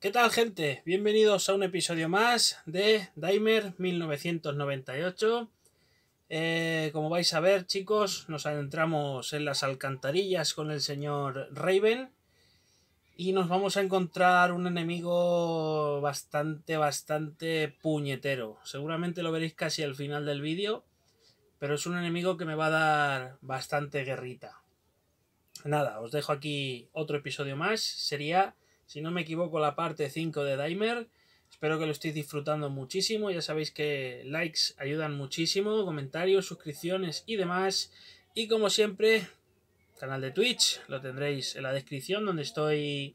¿Qué tal gente? Bienvenidos a un episodio más de Daimer 1998. Eh, como vais a ver chicos, nos adentramos en las alcantarillas con el señor Raven y nos vamos a encontrar un enemigo bastante, bastante puñetero. Seguramente lo veréis casi al final del vídeo, pero es un enemigo que me va a dar bastante guerrita. Nada, os dejo aquí otro episodio más, sería si no me equivoco, la parte 5 de Daimer. Espero que lo estéis disfrutando muchísimo. Ya sabéis que likes ayudan muchísimo, comentarios, suscripciones y demás. Y como siempre, canal de Twitch lo tendréis en la descripción donde estoy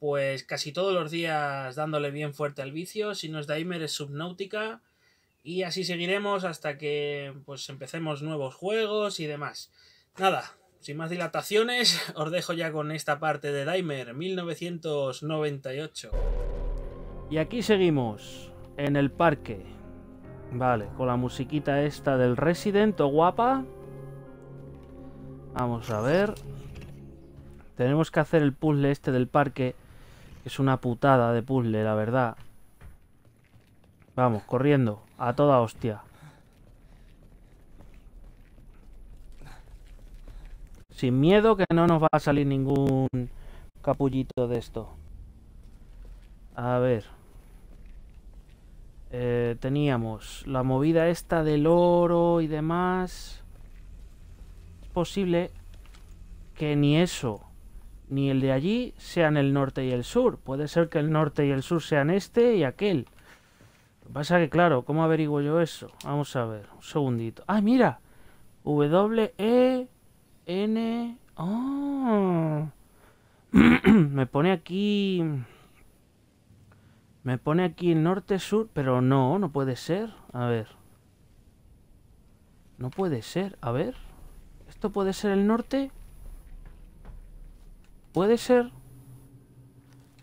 pues casi todos los días dándole bien fuerte al vicio. Si no es Daimer es Subnautica. Y así seguiremos hasta que pues empecemos nuevos juegos y demás. Nada, sin más dilataciones, os dejo ya con esta parte de Daimer 1998. Y aquí seguimos, en el parque. Vale, con la musiquita esta del Resident guapa. Vamos a ver. Tenemos que hacer el puzzle este del parque. es una putada de puzzle, la verdad. Vamos, corriendo. A toda hostia. Sin miedo que no nos va a salir ningún capullito de esto. A ver. Eh, teníamos la movida esta del oro y demás. Es posible que ni eso ni el de allí sean el norte y el sur. Puede ser que el norte y el sur sean este y aquel. Lo que pasa que, claro, ¿cómo averiguo yo eso? Vamos a ver, un segundito. ¡Ah, mira! W, E, N. Oh. me pone aquí. Me pone aquí el norte-sur, pero no, no puede ser. A ver. No puede ser. A ver. ¿Esto puede ser el norte? ¿Puede ser?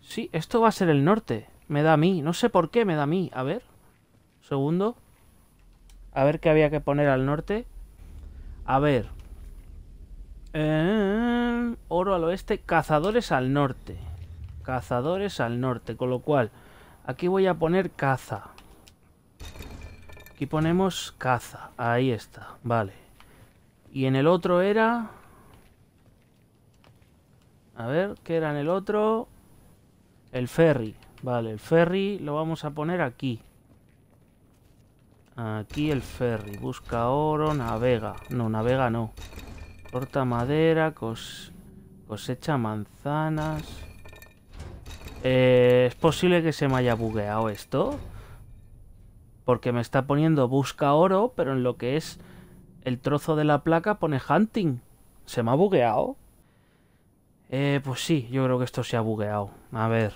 Sí, esto va a ser el norte. Me da a mí. No sé por qué me da a mí. A ver. Segundo. A ver qué había que poner al norte. A ver. Eh, oro al oeste, cazadores al norte. Cazadores al norte, con lo cual aquí voy a poner caza. Aquí ponemos caza, ahí está, vale. Y en el otro era... A ver, ¿qué era en el otro? El ferry, vale, el ferry lo vamos a poner aquí. Aquí el ferry, busca oro, navega. No, navega no. Corta madera, cosecha manzanas... Eh, ¿Es posible que se me haya bugueado esto? Porque me está poniendo busca oro, pero en lo que es el trozo de la placa pone hunting. ¿Se me ha bugueado? Eh, pues sí, yo creo que esto se ha bugueado. A ver.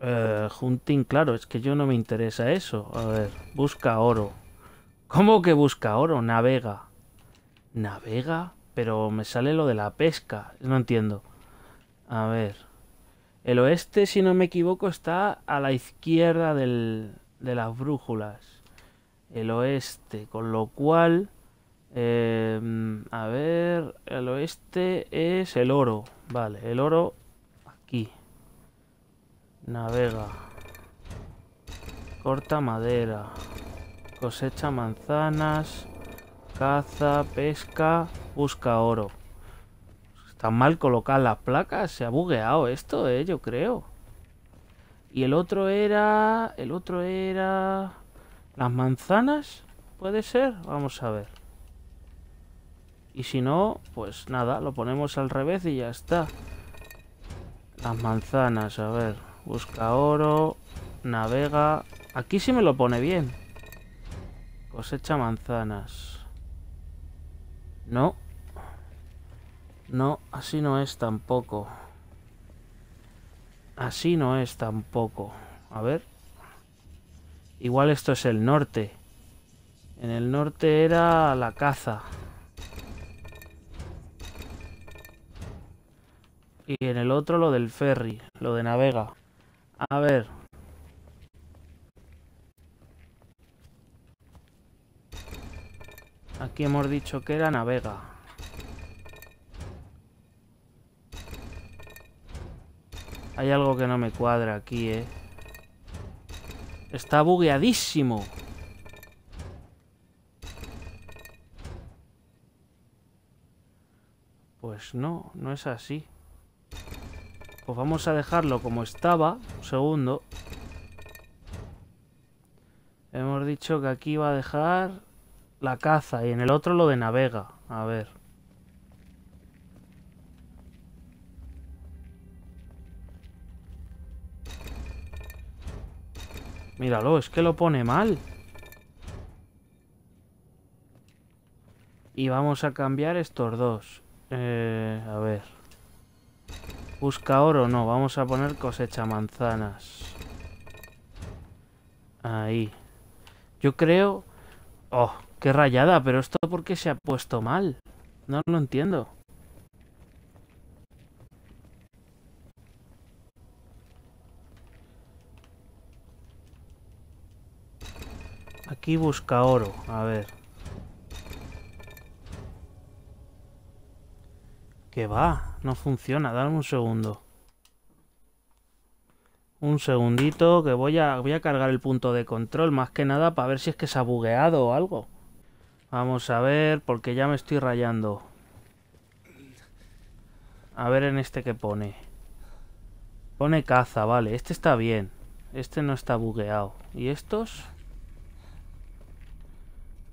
Eh, hunting, claro, es que yo no me interesa eso. A ver, busca oro. ¿Cómo que busca oro? Navega. Navega, pero me sale lo de la pesca. No entiendo. A ver. El oeste, si no me equivoco, está a la izquierda del, de las brújulas. El oeste, con lo cual... Eh, a ver, el oeste es el oro. Vale, el oro aquí. Navega. Corta madera. Cosecha manzanas. Caza, pesca, busca oro. Está mal colocar las placas. Se ha bugueado esto, eh, yo creo. Y el otro era... El otro era... Las manzanas, ¿puede ser? Vamos a ver. Y si no, pues nada, lo ponemos al revés y ya está. Las manzanas, a ver. Busca oro, navega... Aquí sí me lo pone bien. Cosecha manzanas. No. No, así no es tampoco. Así no es tampoco. A ver. Igual esto es el norte. En el norte era la caza. Y en el otro lo del ferry, lo de navega. A ver, Aquí hemos dicho que era navega. Hay algo que no me cuadra aquí, ¿eh? Está bugueadísimo. Pues no, no es así. Pues vamos a dejarlo como estaba. Un segundo. Hemos dicho que aquí va a dejar la caza. Y en el otro lo de navega. A ver. Míralo, es que lo pone mal. Y vamos a cambiar estos dos. Eh, a ver. Busca oro, no. Vamos a poner cosecha manzanas. Ahí. Yo creo... Oh, Qué rayada, pero esto porque se ha puesto mal. No lo entiendo. Aquí busca oro, a ver. ¡Qué va, no funciona, dame un segundo. Un segundito, que voy a, voy a cargar el punto de control, más que nada para ver si es que se ha bugueado o algo. Vamos a ver, porque ya me estoy rayando. A ver en este que pone. Pone caza, vale. Este está bien. Este no está bugueado. ¿Y estos?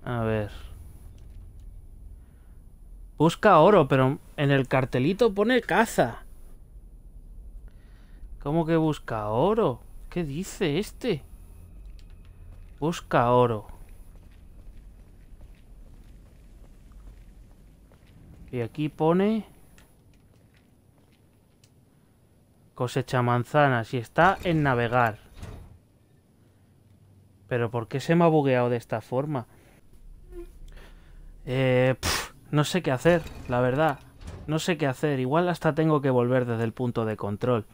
A ver. Busca oro, pero en el cartelito pone caza. ¿Cómo que busca oro? ¿Qué dice este? Busca oro. Y aquí pone... Cosecha manzanas y está en navegar. Pero ¿por qué se me ha bugueado de esta forma? Eh, no sé qué hacer, la verdad. No sé qué hacer. Igual hasta tengo que volver desde el punto de control.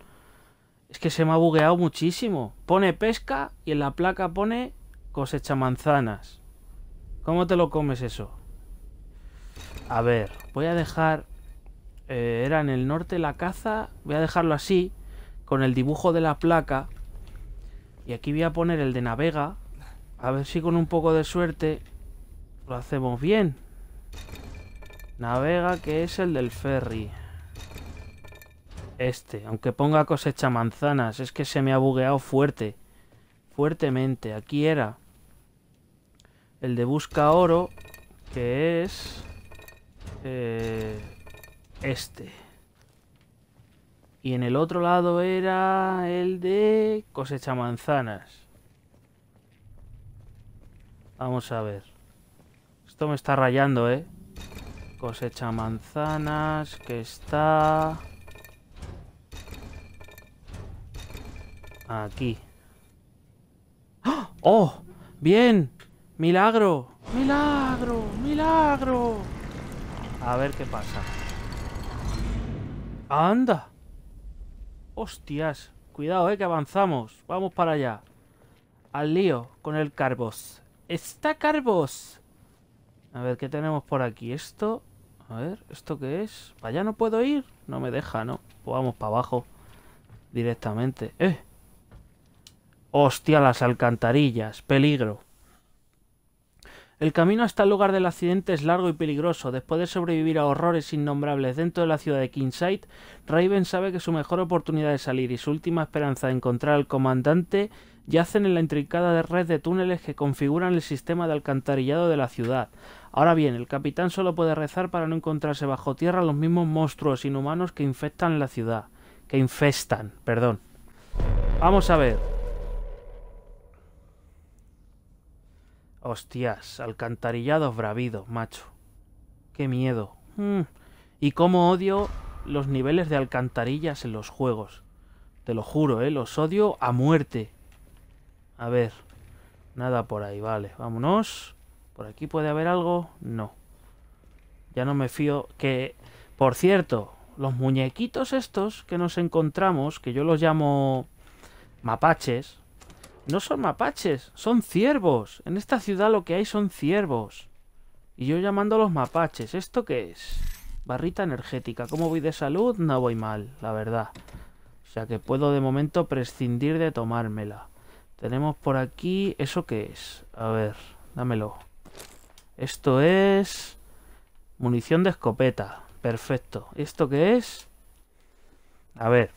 Es que se me ha bugueado muchísimo. Pone pesca y en la placa pone cosecha manzanas. ¿Cómo te lo comes eso? A ver, voy a dejar... Eh, era en el norte la caza. Voy a dejarlo así, con el dibujo de la placa. Y aquí voy a poner el de navega. A ver si con un poco de suerte lo hacemos bien. Navega, que es el del ferry. Este, aunque ponga cosecha manzanas, es que se me ha bugueado fuerte. Fuertemente, aquí era. El de busca oro, que es... Eh, este. Y en el otro lado era el de cosecha manzanas. Vamos a ver. Esto me está rayando, ¿eh? Cosecha manzanas, que está... Aquí. ¡Oh! ¡Oh! ¡Bien! ¡Milagro! ¡Milagro! ¡Milagro! A ver qué pasa. ¡Anda! ¡Hostias! Cuidado, eh, que avanzamos. Vamos para allá. Al lío con el Carbos. ¡Está Carbos! A ver, ¿qué tenemos por aquí? Esto... A ver, ¿esto qué es? ¿Para allá no puedo ir? No me deja, ¿no? Pues vamos para abajo. Directamente. ¡Eh! ¡Hostia, las alcantarillas! ¡Peligro! El camino hasta el lugar del accidente es largo y peligroso. Después de sobrevivir a horrores innombrables dentro de la ciudad de Kingside, Raven sabe que su mejor oportunidad de salir y su última esperanza de encontrar al comandante yacen en la intrincada red de túneles que configuran el sistema de alcantarillado de la ciudad. Ahora bien, el capitán solo puede rezar para no encontrarse bajo tierra los mismos monstruos inhumanos que infestan la ciudad. Que infestan, perdón. Vamos a ver. Hostias, alcantarillados bravidos, macho. Qué miedo. Mm. Y cómo odio los niveles de alcantarillas en los juegos. Te lo juro, ¿eh? Los odio a muerte. A ver. Nada por ahí, vale. Vámonos. ¿Por aquí puede haber algo? No. Ya no me fío que... Por cierto, los muñequitos estos que nos encontramos, que yo los llamo mapaches, no son mapaches, son ciervos. En esta ciudad lo que hay son ciervos. Y yo llamando a los mapaches. ¿Esto qué es? Barrita energética. ¿Cómo voy de salud? No voy mal, la verdad. O sea que puedo de momento prescindir de tomármela. Tenemos por aquí... ¿Eso qué es? A ver, dámelo. Esto es... Munición de escopeta. Perfecto. ¿Esto qué es? A ver.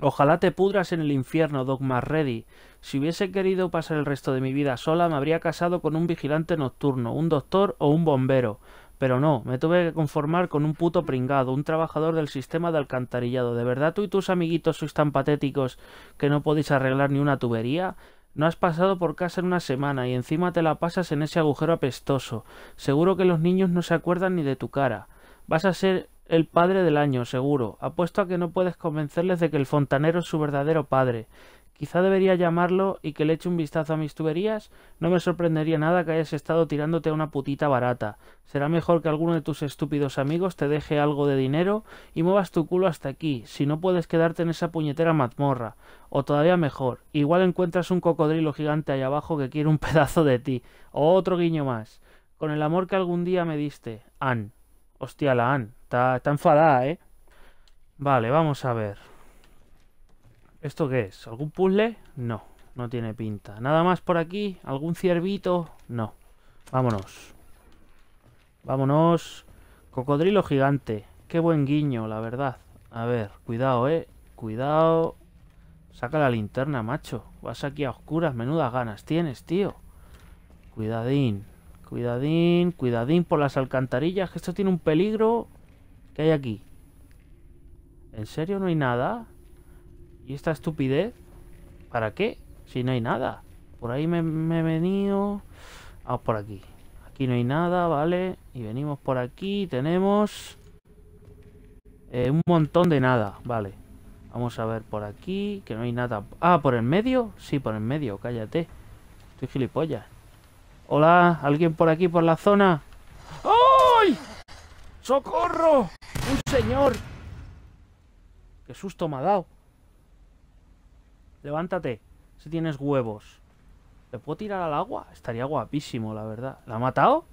Ojalá te pudras en el infierno, Dogma Ready. Si hubiese querido pasar el resto de mi vida sola, me habría casado con un vigilante nocturno, un doctor o un bombero. Pero no, me tuve que conformar con un puto pringado, un trabajador del sistema de alcantarillado. ¿De verdad tú y tus amiguitos sois tan patéticos que no podéis arreglar ni una tubería? No has pasado por casa en una semana y encima te la pasas en ese agujero apestoso. Seguro que los niños no se acuerdan ni de tu cara. Vas a ser el padre del año, seguro. Apuesto a que no puedes convencerles de que el fontanero es su verdadero padre. Quizá debería llamarlo y que le eche un vistazo a mis tuberías. No me sorprendería nada que hayas estado tirándote a una putita barata. Será mejor que alguno de tus estúpidos amigos te deje algo de dinero y muevas tu culo hasta aquí, si no puedes quedarte en esa puñetera mazmorra. O todavía mejor, igual encuentras un cocodrilo gigante allá abajo que quiere un pedazo de ti. O otro guiño más. Con el amor que algún día me diste, Ann. Hostia, la Ann. Está enfadada, ¿eh? Vale, vamos a ver. ¿Esto qué es? ¿Algún puzzle? No, no tiene pinta. ¿Nada más por aquí? ¿Algún ciervito? No. Vámonos. Vámonos. Cocodrilo gigante. Qué buen guiño, la verdad. A ver, cuidado, eh. Cuidado. Saca la linterna, macho. Vas aquí a oscuras. Menudas ganas tienes, tío. Cuidadín. Cuidadín. Cuidadín por las alcantarillas. Que esto tiene un peligro. ¿Qué hay aquí? ¿En serio no hay nada? ¿Y esta estupidez? ¿Para qué? Si no hay nada. Por ahí me, he venido... Vamos ah, por aquí. Aquí no hay nada, ¿vale? Y venimos por aquí, tenemos... Eh, un montón de nada, vale. Vamos a ver por aquí, que no hay nada. Ah, ¿por el medio? Sí, por el medio, cállate. Estoy gilipollas. Hola, ¿alguien por aquí, por la zona? ¡Ay! ¡Socorro! ¡Un señor! ¡Qué susto me ha dado! levántate, si tienes huevos. ¿Le puedo tirar al agua? Estaría guapísimo, la verdad. ¿La ha matado?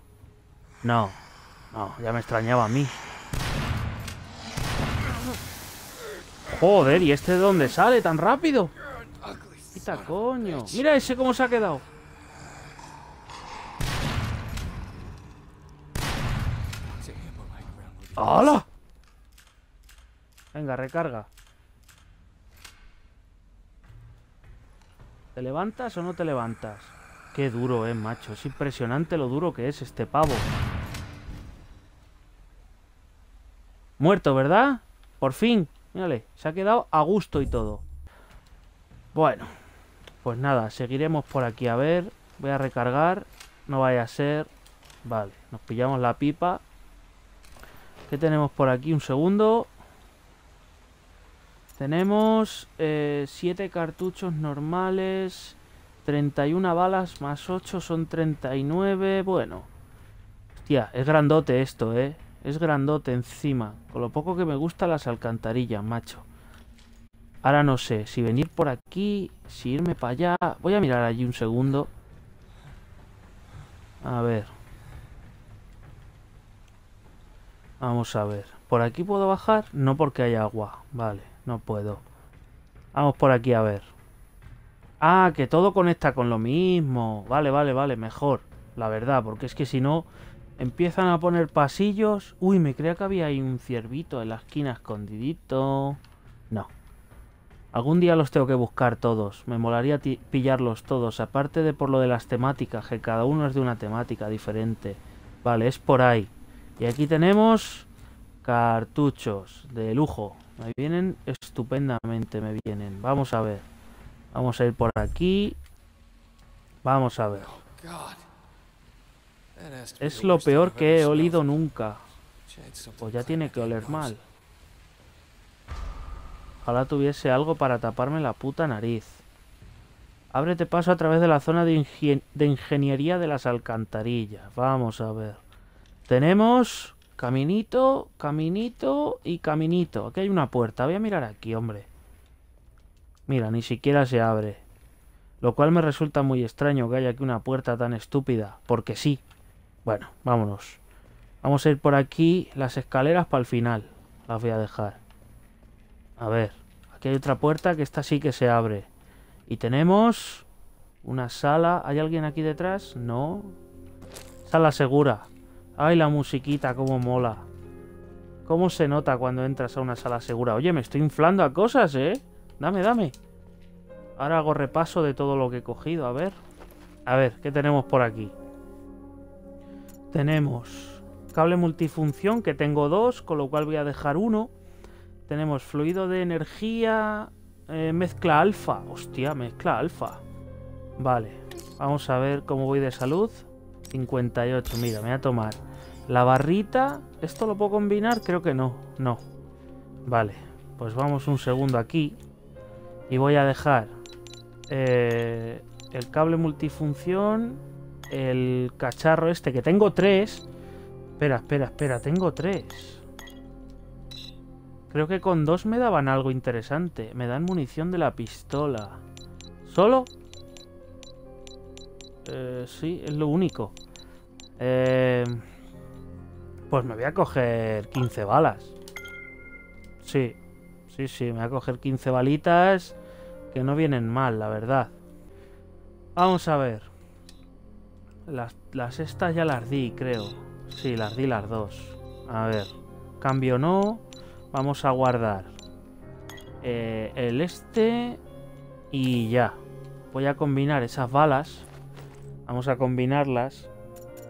No, no, ya me extrañaba a mí. Joder, ¿y este de dónde sale tan rápido? Quita coño. Mira ese cómo se ha quedado. ¡Hala! Venga, recarga. ¿Te levantas o no te levantas? Qué duro, eh, macho. Es impresionante lo duro que es este pavo. Muerto, ¿verdad? Por fin. Mírale, se ha quedado a gusto y todo. Bueno, pues nada, seguiremos por aquí. A ver, voy a recargar. No vaya a ser. Vale, nos pillamos la pipa. ¿Qué tenemos por aquí? Un segundo. Tenemos 7 eh, cartuchos normales, 31 balas más 8 son 39, bueno. Hostia, es grandote esto, ¿eh? Es grandote encima, con lo poco que me gustan las alcantarillas, macho. Ahora no sé, si venir por aquí, si irme para allá... Voy a mirar allí un segundo. A ver. Vamos a ver. ¿Por aquí puedo bajar? No porque hay agua, vale. No puedo. Vamos por aquí a ver. Ah, que todo conecta con lo mismo. Vale, vale, vale, mejor. La verdad, porque es que si no... Empiezan a poner pasillos. Uy, me creía que había ahí un ciervito en la esquina escondidito. No. Algún día los tengo que buscar todos. Me molaría pillarlos todos. Aparte de por lo de las temáticas, que cada uno es de una temática diferente. Vale, es por ahí. Y aquí tenemos cartuchos de lujo. Me vienen estupendamente, me vienen. Vamos a ver. Vamos a ir por aquí. Vamos a ver. Es lo peor que he olido nunca. Pues ya tiene que oler mal. Ojalá tuviese algo para taparme la puta nariz. Ábrete paso a través de la zona de, de ingeniería de las alcantarillas. Vamos a ver. Tenemos... Caminito, caminito y caminito. Aquí hay una puerta. Voy a mirar aquí, hombre. Mira, ni siquiera se abre. Lo cual me resulta muy extraño que haya aquí una puerta tan estúpida. Porque sí. Bueno, vámonos. Vamos a ir por aquí. Las escaleras para el final. Las voy a dejar. A ver. Aquí hay otra puerta que esta sí que se abre. Y tenemos... Una sala. ¿Hay alguien aquí detrás? No. Sala segura. Ay, la musiquita, cómo mola. Cómo se nota cuando entras a una sala segura. Oye, me estoy inflando a cosas, ¿eh? Dame, dame. Ahora hago repaso de todo lo que he cogido. A ver. A ver, ¿qué tenemos por aquí? Tenemos cable multifunción, que tengo dos, con lo cual voy a dejar uno. Tenemos fluido de energía, eh, mezcla alfa. Hostia, mezcla alfa. Vale, vamos a ver cómo voy de salud. 58, mira, me voy a tomar la barrita, ¿esto lo puedo combinar? Creo que no, no. Vale, pues vamos un segundo aquí. Y voy a dejar eh, el cable multifunción, el cacharro este, que tengo tres. Espera, espera, espera, tengo tres. Creo que con dos me daban algo interesante. Me dan munición de la pistola. ¿Solo? Eh, sí, es lo único. Eh... Pues me voy a coger 15 balas. Sí, sí, sí, me voy a coger 15 balitas que no vienen mal, la verdad. Vamos a ver. Las, las estas ya las di, creo. Sí, las di las dos. A ver. Cambio no. Vamos a guardar. Eh, el este. Y ya. Voy a combinar esas balas. Vamos a combinarlas.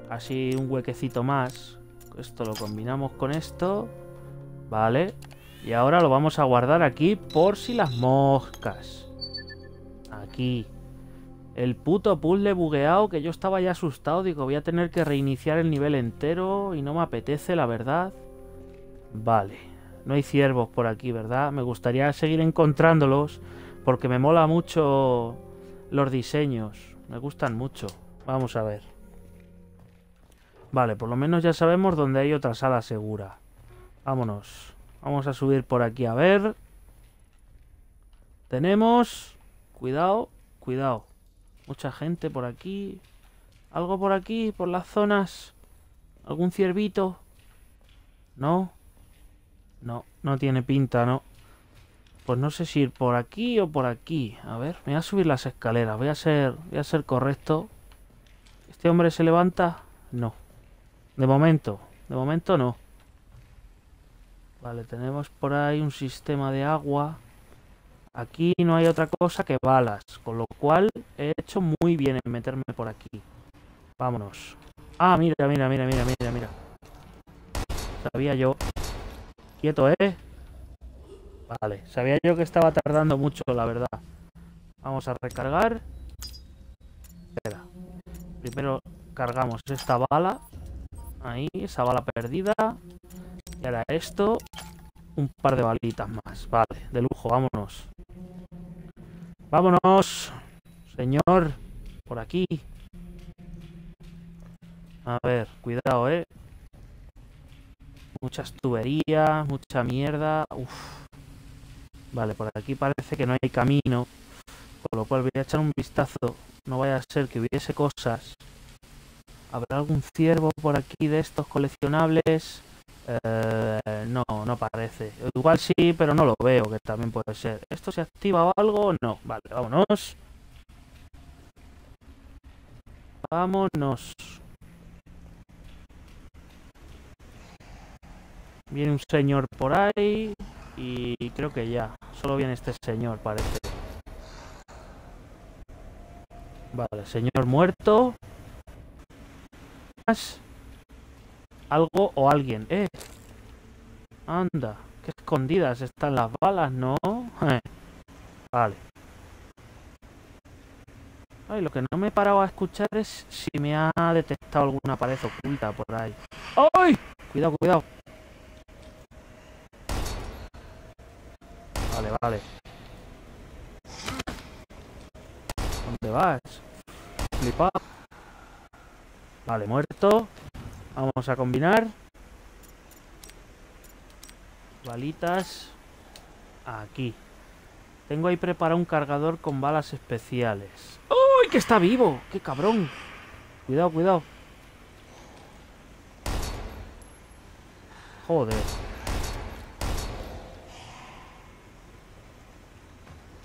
Así un huequecito más. Esto lo combinamos con esto. Vale. Y ahora lo vamos a guardar aquí por si las moscas. Aquí. El puto puzzle bugueado que yo estaba ya asustado. Digo, voy a tener que reiniciar el nivel entero y no me apetece, la verdad. Vale. No hay ciervos por aquí, ¿verdad? Me gustaría seguir encontrándolos porque me mola mucho los diseños. Me gustan mucho. Vamos a ver. Vale, por lo menos ya sabemos dónde hay otra sala segura. Vámonos. Vamos a subir por aquí a ver. Tenemos... Cuidado, cuidado. Mucha gente por aquí. Algo por aquí, por las zonas. ¿Algún ciervito? ¿No? No, no tiene pinta, ¿no? Pues no sé si ir por aquí o por aquí. A ver, me voy a subir las escaleras. Voy a ser, voy a ser correcto. ¿Este hombre se levanta? No. De momento. De momento no. Vale, tenemos por ahí un sistema de agua. Aquí no hay otra cosa que balas, con lo cual he hecho muy bien en meterme por aquí. Vámonos. Ah, mira, mira, mira, mira, mira, mira. Sabía yo. Quieto, ¿eh? Vale, sabía yo que estaba tardando mucho, la verdad. Vamos a recargar. Espera. Primero cargamos esta bala Ahí, esa bala perdida. Y ahora esto. Un par de balitas más. Vale, de lujo, vámonos. Vámonos, señor. Por aquí. A ver, cuidado, eh. Muchas tuberías, mucha mierda. Uf. Vale, por aquí parece que no hay camino. por lo cual voy a echar un vistazo. No vaya a ser que hubiese cosas. ¿Habrá algún ciervo por aquí de estos coleccionables? Eh, no, no parece. Igual sí, pero no lo veo, que también puede ser. ¿Esto se activa o algo? No. Vale, vámonos. Vámonos. Viene un señor por ahí y creo que ya. Solo viene este señor, parece. Vale, señor muerto algo o alguien. ¡Eh! Anda, Que escondidas están las balas, ¿no? Eh. vale. Ay, lo que no me he parado a escuchar es si me ha detectado alguna pared oculta por ahí. ¡Ay! Cuidado, cuidado. Vale, vale. ¿Dónde vas? Flipado. Vale, muerto. Vamos a combinar. Balitas. Aquí. Tengo ahí preparado un cargador con balas especiales. ¡Uy, que está vivo! ¡Qué cabrón! Cuidado, cuidado. Joder.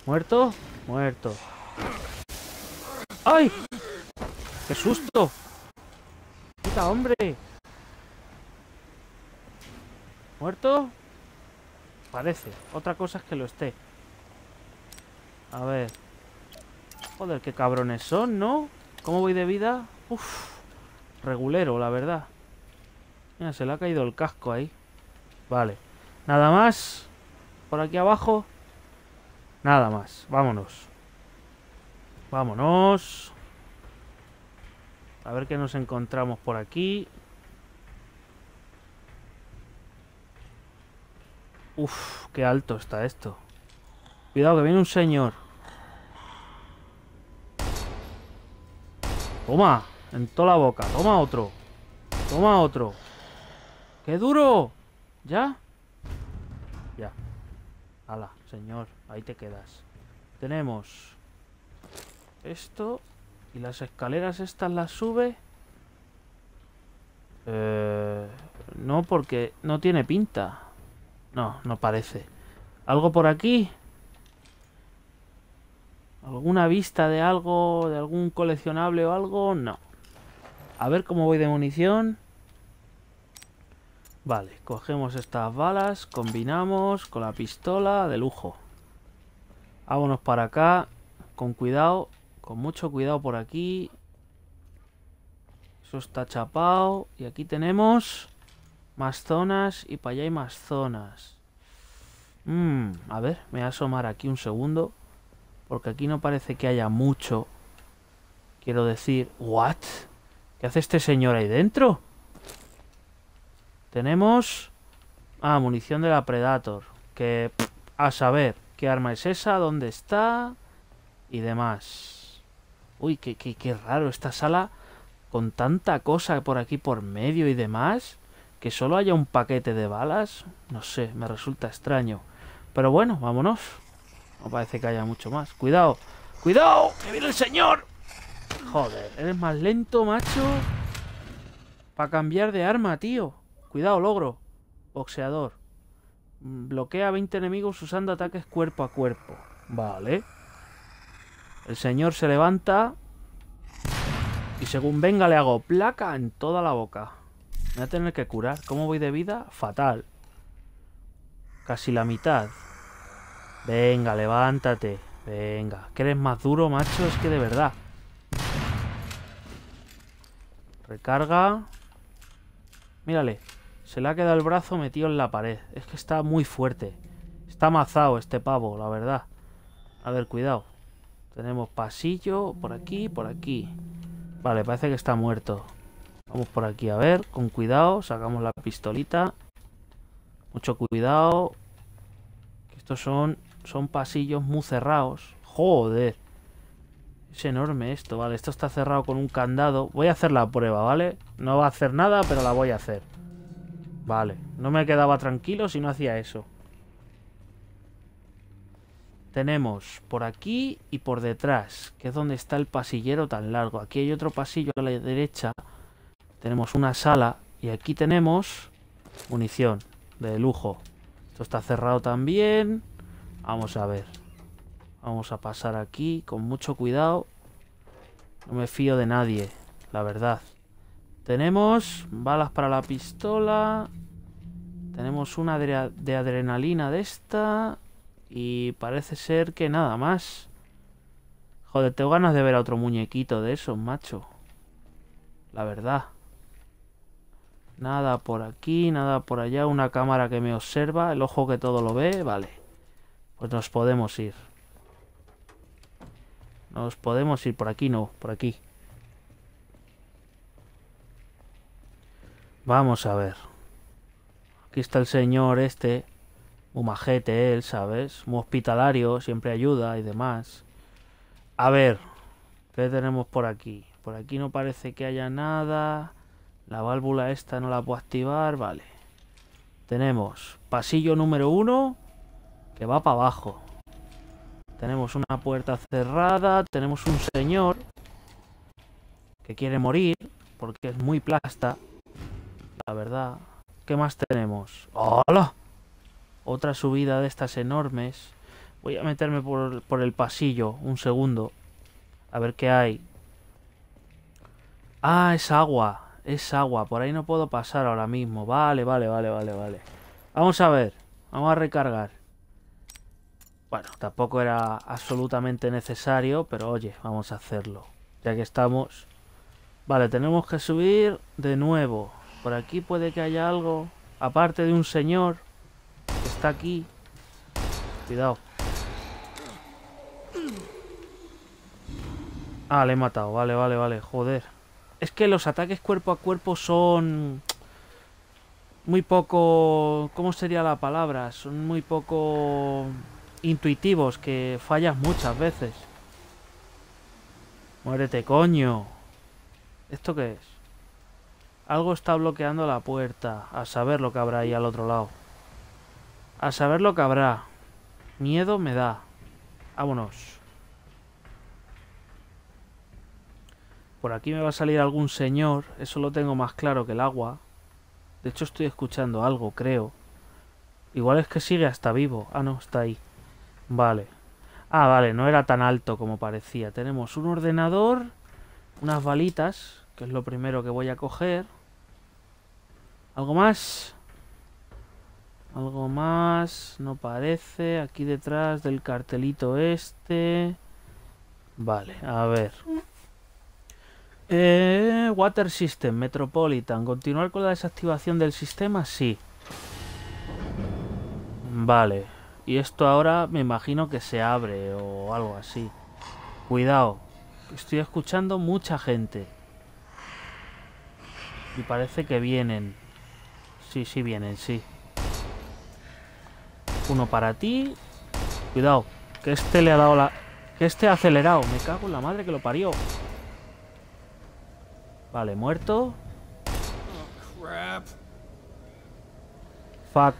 ¿Muerto? Muerto. ¡Ay! ¡Qué susto! ¡Puta, hombre! ¿Muerto? Parece. Otra cosa es que lo esté. A ver. Joder, qué cabrones son, ¿no? ¿Cómo voy de vida? Uf. Regulero, la verdad. Mira, se le ha caído el casco ahí. Vale. Nada más. Por aquí abajo. Nada más. Vámonos. Vámonos. A ver qué nos encontramos por aquí. Uf, qué alto está esto. Cuidado, que viene un señor. Toma, en toda la boca. Toma otro. Toma otro. ¡Qué duro! ¿Ya? Ya. Hala, señor, ahí te quedas. Tenemos esto y las escaleras estas las sube. Eh, no, porque no tiene pinta. No, no parece. ¿Algo por aquí? ¿Alguna vista de algo, de algún coleccionable o algo? No. A ver cómo voy de munición. Vale, cogemos estas balas, combinamos con la pistola de lujo. Vámonos para acá, con cuidado. Con mucho cuidado por aquí. Eso está chapado. Y aquí tenemos más zonas y para allá hay más zonas. Mm, a ver, me voy a asomar aquí un segundo. Porque aquí no parece que haya mucho. Quiero decir, ¿what? ¿Qué hace este señor ahí dentro? Tenemos... Ah, munición de la Predator. Que... a saber, ¿qué arma es esa? ¿Dónde está? Y demás uy, qué, qué, qué raro esta sala con tanta cosa por aquí por medio y demás, que solo haya un paquete de balas, no sé, me resulta extraño. Pero bueno, vámonos. No parece que haya mucho más. Cuidado, cuidado, que viene el señor. Joder, eres más lento, macho. Para cambiar de arma, tío. Cuidado, logro. Boxeador. Mm, bloquea 20 enemigos usando ataques cuerpo a cuerpo. Vale. El señor se levanta. Y según venga le hago placa en toda la boca. Me voy a tener que curar. ¿Cómo voy de vida? Fatal. Casi la mitad. Venga, levántate. Venga. Que eres más duro, macho. Es que de verdad. Recarga. Mírale. Se le ha quedado el brazo metido en la pared. Es que está muy fuerte. Está amazado este pavo, la verdad. A ver, cuidado. Tenemos pasillo por aquí, por aquí. Vale, parece que está muerto. Vamos por aquí a ver, con cuidado, sacamos la pistolita. Mucho cuidado. Estos son, son pasillos muy cerrados. Joder. Es enorme esto, vale. Esto está cerrado con un candado. Voy a hacer la prueba, ¿vale? No va a hacer nada, pero la voy a hacer. Vale. No me quedaba tranquilo si no hacía eso. Tenemos por aquí y por detrás, que es donde está el pasillero tan largo. Aquí hay otro pasillo a la derecha. Tenemos una sala y aquí tenemos munición de lujo. Esto está cerrado también. Vamos a ver. Vamos a pasar aquí con mucho cuidado. No me fío de nadie, la verdad. Tenemos balas para la pistola. Tenemos una de, adrenalina de esta. Y parece ser que nada más. Joder, tengo ganas de ver a otro muñequito de esos, macho. La verdad. Nada por aquí, nada por allá. Una cámara que me observa, el ojo que todo lo ve. Vale. Pues nos podemos ir. Nos podemos ir. Por aquí no, por aquí. Vamos a ver. Aquí está el señor este. Un majete él, ¿sabes? Muy hospitalario, siempre ayuda y demás. A ver, ¿qué tenemos por aquí? Por aquí no parece que haya nada. La válvula esta no la puedo activar, vale. Tenemos pasillo número uno que va para abajo. Tenemos una puerta cerrada, tenemos un señor que quiere morir porque es muy plasta, la verdad. ¿Qué más tenemos? ¡Hola! otra subida de estas enormes. Voy a meterme por, el pasillo un segundo. A ver qué hay. Ah, es agua. Es agua. Por ahí no puedo pasar ahora mismo. Vale, vale, vale, vale, vale. Vamos a ver. Vamos a recargar. Bueno, tampoco era absolutamente necesario, pero oye, vamos a hacerlo. Ya que estamos... Vale, tenemos que subir de nuevo. Por aquí puede que haya algo. Aparte de un señor. Está aquí. Cuidado. Ah, le he matado. Vale, vale, vale. Joder. Es que los ataques cuerpo a cuerpo son... Muy poco... ¿Cómo sería la palabra? Son muy poco... Intuitivos, que fallas muchas veces. Muérete, coño. ¿Esto qué es? Algo está bloqueando la puerta. A saber lo que habrá ahí al otro lado. A saber lo que habrá. Miedo me da. Vámonos. Por aquí me va a salir algún señor. Eso lo tengo más claro que el agua. De hecho estoy escuchando algo, creo. Igual es que sigue hasta vivo. Ah, no, está ahí. Vale. Ah, vale, no era tan alto como parecía. Tenemos un ordenador, unas balitas, que es lo primero que voy a coger. ¿Algo más? Algo más, no parece. Aquí detrás del cartelito este. Vale, a ver. Eh, water System, Metropolitan. ¿Continuar con la desactivación del sistema? Sí. Vale. Y esto ahora me imagino que se abre o algo así. Cuidado. Estoy escuchando mucha gente. Y parece que vienen. Sí, sí, vienen, sí. Uno para ti. Cuidado, que este le ha dado la... Que este ha acelerado. Me cago en la madre que lo parió. Vale, muerto. Fuck.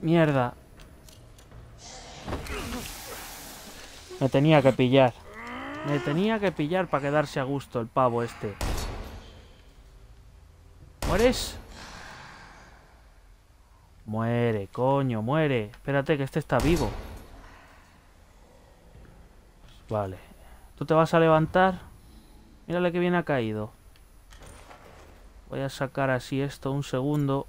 Mierda. Me tenía que pillar. Me tenía que pillar para quedarse a gusto el pavo este. ¿Mueres? Muere, coño, muere. Espérate que este está vivo. Vale. Tú te vas a levantar. Mírale que bien ha caído. Voy a sacar así esto un segundo.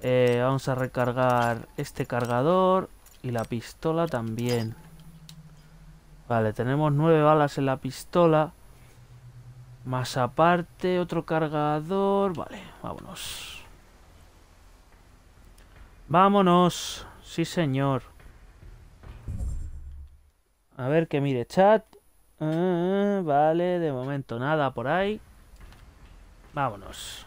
Eh, vamos a recargar este cargador y la pistola también. Vale, tenemos nueve balas en la pistola. Más aparte, otro cargador. Vale, vámonos. Vámonos. Sí, señor. A ver que mire chat. Ah, vale, de momento nada por ahí. Vámonos.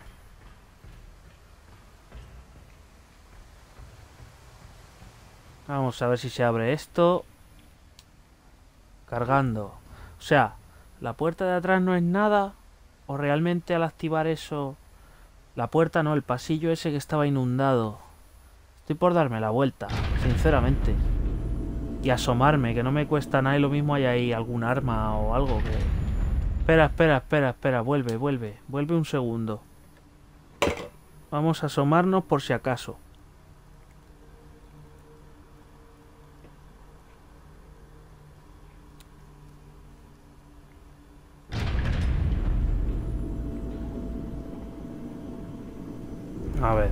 Vamos a ver si se abre esto. Cargando. O sea, la puerta de atrás no es nada. O realmente al activar eso... La puerta no, el pasillo ese que estaba inundado. Estoy por darme la vuelta, sinceramente. Y asomarme, que no me cuesta nada y lo mismo hay ahí algún arma o algo Espera, espera, espera, espera, vuelve, vuelve, vuelve un segundo. Vamos a asomarnos por si acaso. A ver.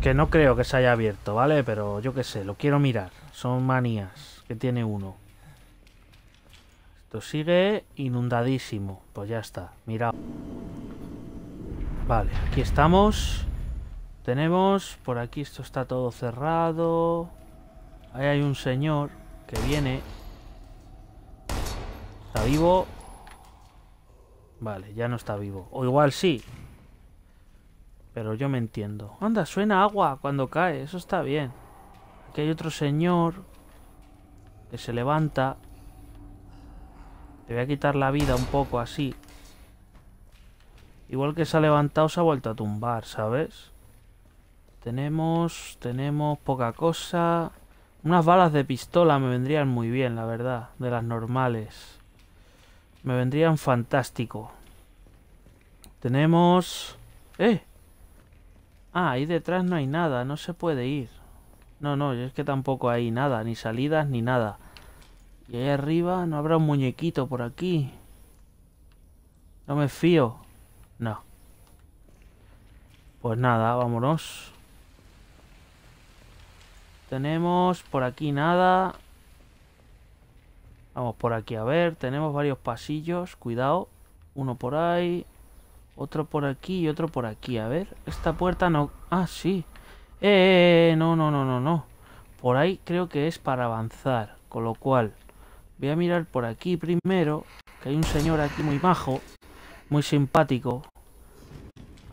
Que no creo que se haya abierto, ¿vale? Pero yo qué sé, lo quiero mirar. Son manías que tiene uno. Esto sigue inundadísimo. Pues ya está, mira. Vale, aquí estamos. Tenemos, por aquí esto está todo cerrado. Ahí hay un señor que viene. Está vivo. Vale, ya no está vivo. O igual sí, pero yo me entiendo. Anda, suena agua cuando cae. Eso está bien. Aquí hay otro señor que se levanta. Le voy a quitar la vida un poco así. Igual que se ha levantado, se ha vuelto a tumbar, ¿sabes? Tenemos... Tenemos poca cosa. Unas balas de pistola me vendrían muy bien, la verdad. De las normales. Me vendrían fantástico. Tenemos... ¡Eh! Ah, ahí detrás no hay nada, no se puede ir. No, no, es que tampoco hay nada, ni salidas ni nada. Y ahí arriba no habrá un muñequito por aquí. No me fío. No. Pues nada, vámonos. Tenemos por aquí nada. Vamos por aquí a ver. Tenemos varios pasillos. Cuidado. Uno por ahí. Otro por aquí y otro por aquí. A ver, esta puerta no... Ah, sí. Eh, eh, no, no, no, no, no. Por ahí creo que es para avanzar. Con lo cual, voy a mirar por aquí primero. Que hay un señor aquí muy majo. Muy simpático.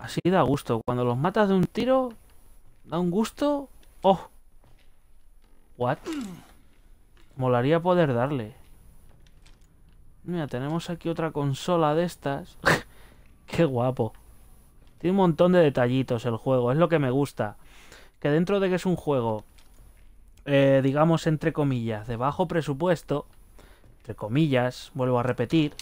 Así da gusto. Cuando los matas de un tiro, da un gusto. ¡Oh! ¿What? Molaría poder darle. Mira, tenemos aquí otra consola de estas. Qué guapo. Tiene un montón de detallitos el juego, es lo que me gusta. Que dentro de que es un juego, eh, digamos, entre comillas, de bajo presupuesto, entre comillas, vuelvo a repetir,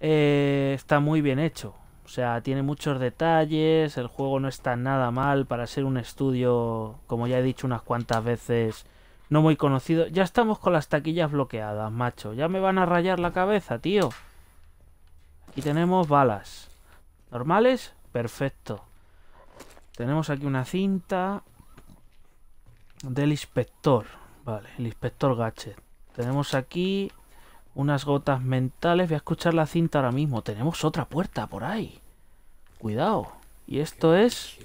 eh, está muy bien hecho. O sea, tiene muchos detalles, el juego no está nada mal para ser un estudio, como ya he dicho unas cuantas veces, no muy conocido. Ya estamos con las taquillas bloqueadas, macho. Ya me van a rayar la cabeza, tío. Aquí tenemos balas. ¿Normales? Perfecto. Tenemos aquí una cinta del inspector. Vale, el inspector gachet Tenemos aquí unas gotas mentales. Voy a escuchar la cinta ahora mismo. Tenemos otra puerta por ahí. Cuidado. Y esto es...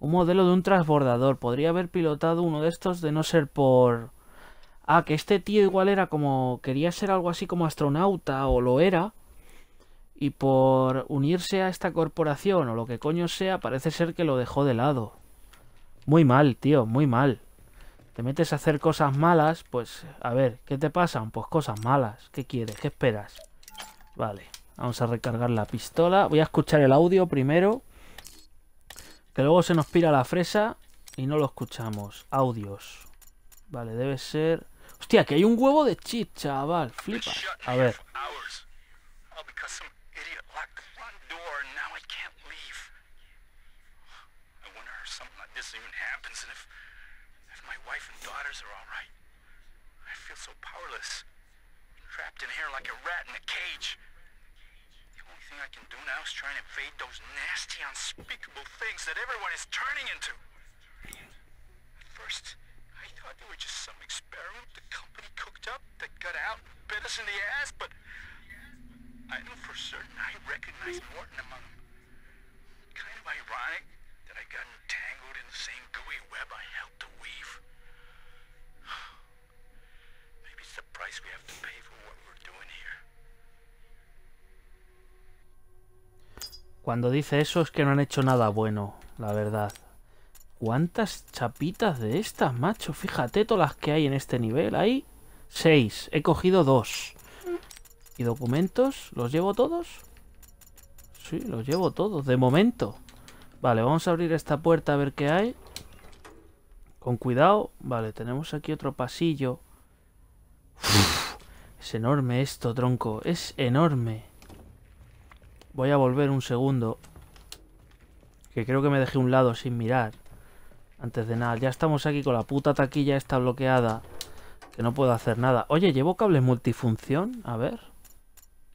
Un modelo de un transbordador. Podría haber pilotado uno de estos de no ser por... Ah, que este tío igual era como... Quería ser algo así como astronauta o lo era. Y por unirse a esta corporación o lo que coño sea, parece ser que lo dejó de lado. Muy mal, tío, muy mal. Te metes a hacer cosas malas, pues a ver, ¿qué te pasan? Pues cosas malas. ¿Qué quieres? ¿Qué esperas? Vale, vamos a recargar la pistola. Voy a escuchar el audio primero. Que luego se nos pira la fresa y no lo escuchamos. Audios. Vale, debe ser... Hostia, que hay un huevo de chip, chaval. Flipa. A ver. rat thing I can do now is try and evade those nasty, unspeakable things that everyone is turning into. At first, I thought they were just some experiment the company cooked up that got out and bit us in the ass, but I knew for certain I recognized Morton among them. Kind of ironic that I got entangled in the same gooey web I helped to weave. Maybe it's the price we have to pay for what we're doing here. Cuando dice eso es que no han hecho nada bueno, la verdad. ¿Cuántas chapitas de estas, macho? Fíjate todas las que hay en este nivel. Hay seis. He cogido dos. ¿Y documentos? ¿Los llevo todos? Sí, los llevo todos, de momento. Vale, vamos a abrir esta puerta a ver qué hay. Con cuidado. Vale, tenemos aquí otro pasillo. es enorme esto, tronco. Es enorme. Voy a volver un segundo. Que creo que me dejé un lado sin mirar. Antes de nada, ya estamos aquí con la puta taquilla esta bloqueada. Que no puedo hacer nada. Oye, ¿llevo cables multifunción? A ver.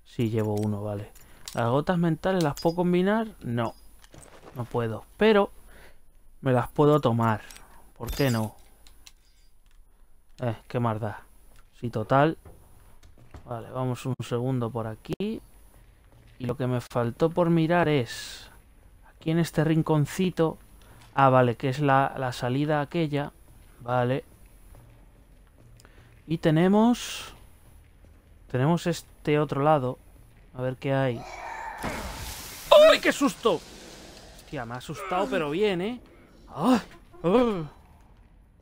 Sí, llevo uno, vale. Las gotas mentales las puedo combinar. No. No puedo. Pero me las puedo tomar. ¿Por qué no? Eh, qué más da. Si total. Vale, vamos un segundo por aquí. Y lo que me faltó por mirar es... Aquí en este rinconcito... Ah, vale, que es la, salida aquella. Vale. Y tenemos... Tenemos este otro lado. A ver qué hay. ¡Ay, qué susto! Hostia, me ha asustado, pero bien, ¿eh? ¡Ay! ¡Ah! ¡Ah!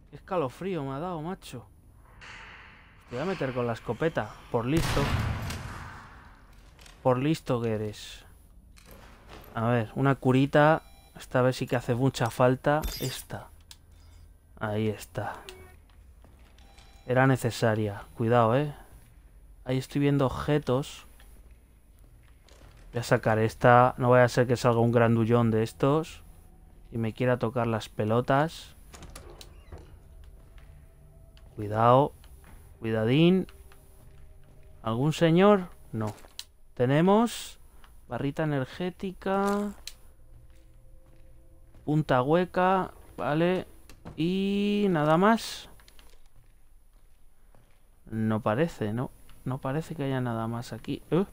¡Qué escalofrío me ha dado, macho! Voy a meter con la escopeta, por listo por listo que eres. A ver, una curita. Esta vez sí que hace mucha falta. Esta. Ahí está. Era necesaria. Cuidado, ¿eh? Ahí estoy viendo objetos. Voy a sacar esta. No vaya a ser que salga un grandullón de estos. Y me quiera tocar las pelotas. Cuidado. Cuidadín. ¿Algún señor? No. Tenemos barrita energética, punta hueca, vale, y nada más. No parece, ¿no? No parece que haya nada más aquí. ¡Uh!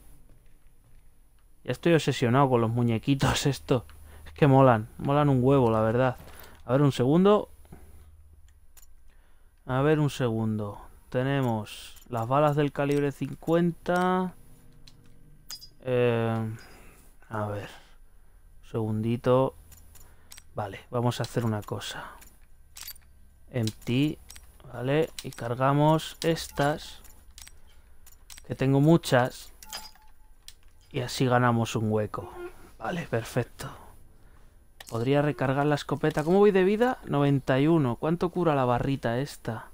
Ya estoy obsesionado con los muñequitos esto. Es que molan, molan un huevo, la verdad. A ver un segundo. A ver un segundo. Tenemos las balas del calibre 50. Eh, a ver. segundito. Vale, vamos a hacer una cosa. Empty. Vale, y cargamos estas. Que tengo muchas. Y así ganamos un hueco. Vale, perfecto. Podría recargar la escopeta. ¿Cómo voy de vida? 91. ¿Cuánto cura la barrita esta?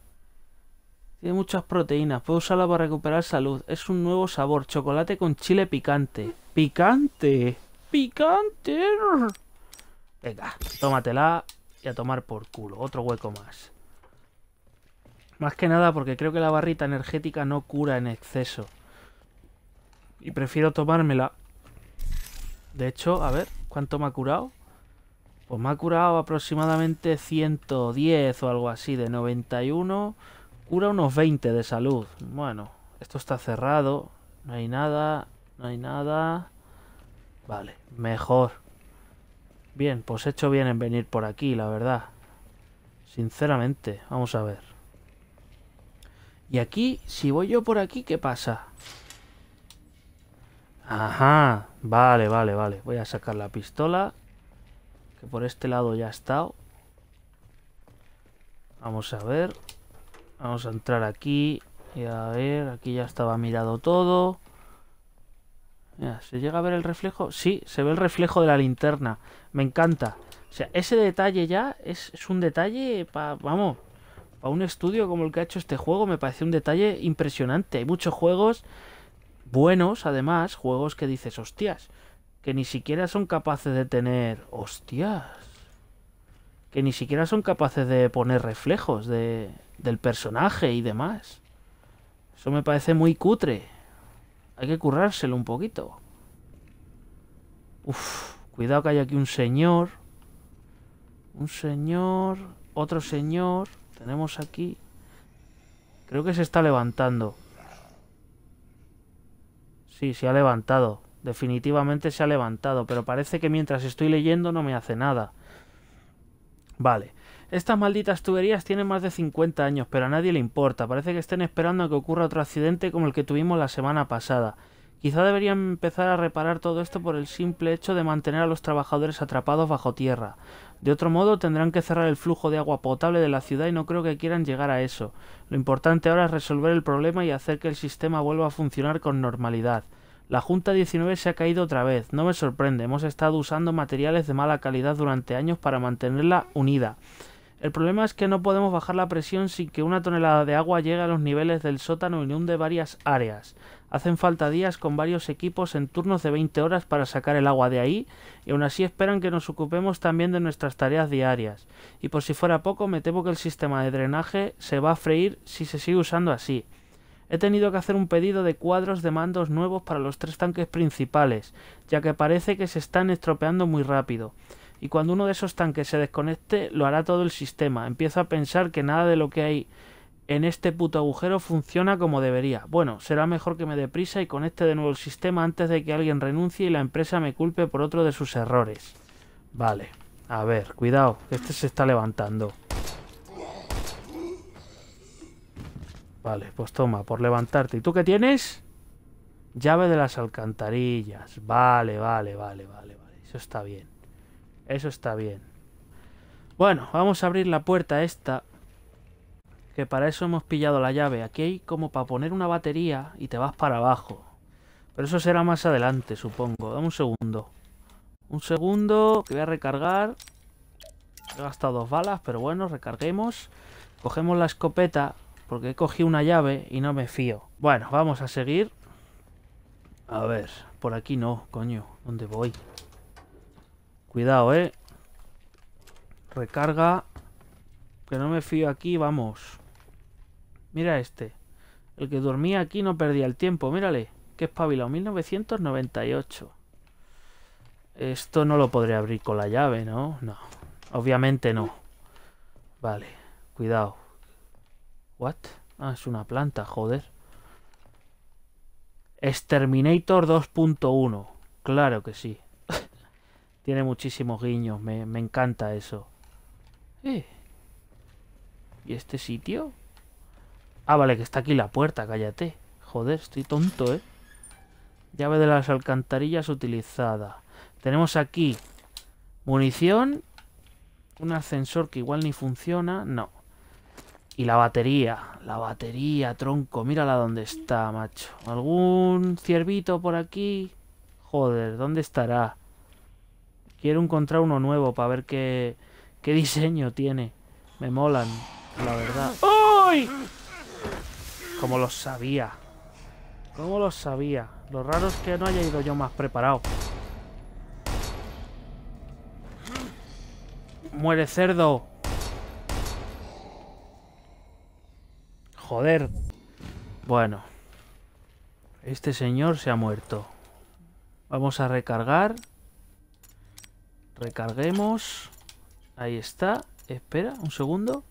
Tiene muchas proteínas, puedo usarla para recuperar salud. Es un nuevo sabor, chocolate con chile picante. ¡Picante! ¡Picante! Venga, tómatela y a tomar por culo. Otro hueco más. Más que nada porque creo que la barrita energética no cura en exceso. Y prefiero tomármela. De hecho, a ver, ¿cuánto me ha curado? Pues me ha curado aproximadamente 110 o algo así, de 91 Cura unos 20 de salud. Bueno, esto está cerrado. No hay nada. No hay nada. Vale, mejor. Bien, pues he hecho bien en venir por aquí, la verdad. Sinceramente, vamos a ver. Y aquí, si voy yo por aquí, ¿qué pasa? Ajá, vale, vale, vale. Voy a sacar la pistola. Que por este lado ya ha estado. Vamos a ver. Vamos a entrar aquí. Y a ver, aquí ya estaba mirado todo. ¿se llega a ver el reflejo? Sí, se ve el reflejo de la linterna. Me encanta. O sea, ese detalle ya es, un detalle para... Vamos, para un estudio como el que ha hecho este juego me parece un detalle impresionante. Hay muchos juegos buenos, además, juegos que dices, hostias, que ni siquiera son capaces de tener... Hostias que ni siquiera son capaces de poner reflejos de, del personaje y demás. Eso me parece muy cutre. Hay que currárselo un poquito. Uf, cuidado que hay aquí un señor. Un señor, otro señor. Tenemos aquí... Creo que se está levantando. Sí, se ha levantado. Definitivamente se ha levantado, pero parece que mientras estoy leyendo no me hace nada. Vale. Estas malditas tuberías tienen más de 50 años, pero a nadie le importa. Parece que estén esperando a que ocurra otro accidente como el que tuvimos la semana pasada. Quizá deberían empezar a reparar todo esto por el simple hecho de mantener a los trabajadores atrapados bajo tierra. De otro modo tendrán que cerrar el flujo de agua potable de la ciudad y no creo que quieran llegar a eso. Lo importante ahora es resolver el problema y hacer que el sistema vuelva a funcionar con normalidad. La Junta 19 se ha caído otra vez, no me sorprende, hemos estado usando materiales de mala calidad durante años para mantenerla unida. El problema es que no podemos bajar la presión sin que una tonelada de agua llegue a los niveles del sótano y inunde varias áreas. Hacen falta días con varios equipos en turnos de 20 horas para sacar el agua de ahí, y aún así esperan que nos ocupemos también de nuestras tareas diarias. Y por si fuera poco, me temo que el sistema de drenaje se va a freír si se sigue usando así. He tenido que hacer un pedido de cuadros de mandos nuevos para los tres tanques principales, ya que parece que se están estropeando muy rápido. Y cuando uno de esos tanques se desconecte, lo hará todo el sistema. Empiezo a pensar que nada de lo que hay en este puto agujero funciona como debería. Bueno, será mejor que me prisa y conecte de nuevo el sistema antes de que alguien renuncie y la empresa me culpe por otro de sus errores. Vale, a ver, cuidado, este se está levantando. Vale, pues toma, por levantarte. ¿Y tú qué tienes? Llave de las alcantarillas. Vale, vale, vale, vale, vale. Eso está bien. Eso está bien. Bueno, vamos a abrir la puerta esta. Que para eso hemos pillado la llave. Aquí hay como para poner una batería y te vas para abajo. Pero eso será más adelante, supongo. Dame un segundo. Un segundo, que voy a recargar. He gastado dos balas, pero bueno, recarguemos. Cogemos la escopeta porque cogido una llave y no me fío. Bueno, vamos a seguir. A ver, por aquí no, coño. ¿Dónde voy? Cuidado, eh. Recarga. Que no me fío aquí, vamos. Mira este. El que dormía aquí no perdía el tiempo, mírale. Qué espabilado, 1998. Esto no lo podré abrir con la llave, ¿no? No, obviamente no. Vale, cuidado. What? Ah, es una planta, joder. Exterminator 2.1. Claro que sí. Tiene muchísimos guiños, me, encanta eso. Eh. ¿Y este sitio? Ah, vale, que está aquí la puerta, cállate. Joder, estoy tonto, ¿eh? Llave de las alcantarillas utilizada. Tenemos aquí munición. Un ascensor que igual ni funciona. No. Y la batería, la batería, tronco, mírala dónde está, macho. ¿Algún ciervito por aquí? Joder, ¿dónde estará? Quiero encontrar uno nuevo para ver qué, qué diseño tiene. Me molan, la verdad. ¡Uy! Como lo sabía. Como lo sabía. Lo raro es que no haya ido yo más preparado. ¡Muere cerdo! Joder. Bueno. Este señor se ha muerto. Vamos a recargar. Recarguemos. Ahí está. Espera, un segundo.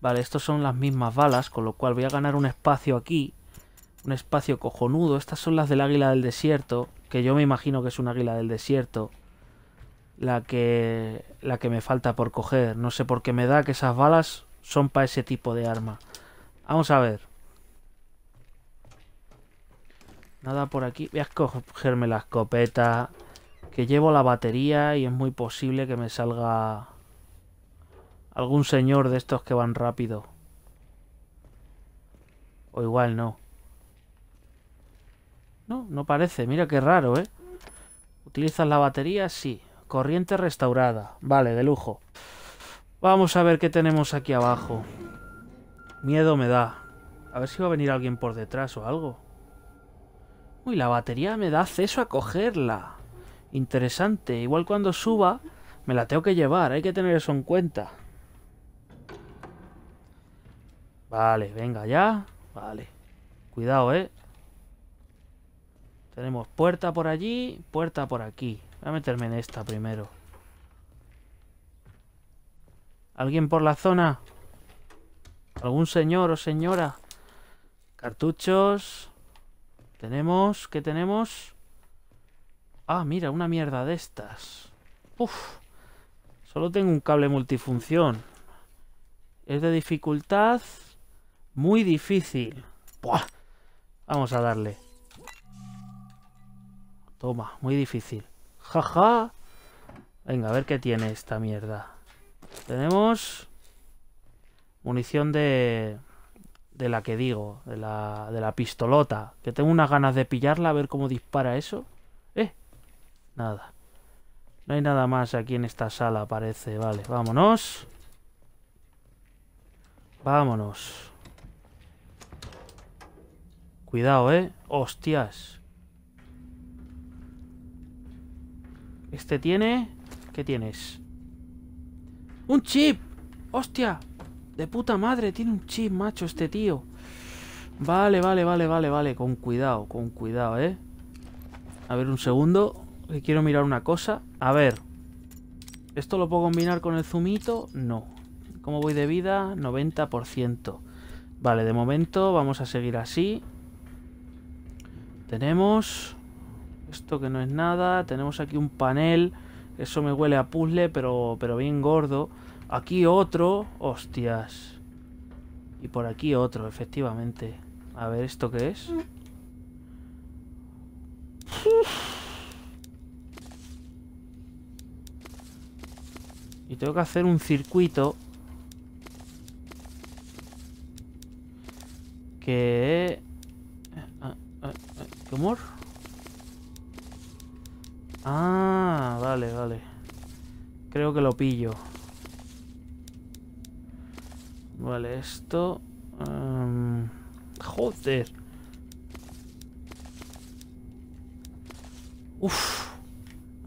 Vale, estas son las mismas balas, con lo cual voy a ganar un espacio aquí. Un espacio cojonudo. Estas son las del águila del desierto, que yo me imagino que es un águila del desierto. La que, la que me falta por coger. No sé por qué me da que esas balas son para ese tipo de arma. Vamos a ver. Nada por aquí. Voy a cogerme la escopeta. Que llevo la batería y es muy posible que me salga algún señor de estos que van rápido. O igual no. No, no parece. Mira qué raro, ¿eh? ¿Utilizas la batería? Sí. Corriente restaurada. Vale, de lujo. Vamos a ver qué tenemos aquí abajo. Miedo me da. A ver si va a venir alguien por detrás o algo. Uy, la batería me da acceso a cogerla. Interesante. Igual cuando suba, me la tengo que llevar. Hay que tener eso en cuenta. Vale, venga ya. Vale. Cuidado, ¿eh? Tenemos puerta por allí, puerta por aquí. Voy a meterme en esta primero. ¿Alguien por la zona? ¿Algún señor o señora? Cartuchos. Tenemos, ¿qué tenemos? Ah, mira, una mierda de estas. Uf. Solo tengo un cable multifunción. Es de dificultad muy difícil. Vamos a darle. Toma, muy difícil. Jaja. Venga, a ver qué tiene esta mierda. Tenemos Munición de, de la que digo, de la, de la pistolota. Que tengo unas ganas de pillarla, a ver cómo dispara eso. Eh, nada. No hay nada más aquí en esta sala, parece. Vale, vámonos. Vámonos. Cuidado, ¿eh? ¡Hostias! Este tiene... ¿Qué tienes? ¡Un chip! ¡Hostia! De puta madre, tiene un chip, macho, este tío. Vale, vale, vale, vale, vale. Con cuidado, con cuidado, ¿eh? A ver, un segundo. Que quiero mirar una cosa. A ver. ¿Esto lo puedo combinar con el zumito? No. ¿Cómo voy de vida? 90%. Vale, de momento vamos a seguir así. Tenemos... Esto que no es nada. Tenemos aquí un panel. Eso me huele a puzzle, pero, pero bien gordo. Aquí otro. Hostias. Y por aquí otro, efectivamente. A ver, ¿esto qué es? Y tengo que hacer un circuito. Que... Ah, ah, ah, ¿Qué humor? Ah, vale, vale. Creo que lo pillo. Vale, esto... Em, joder. Uf.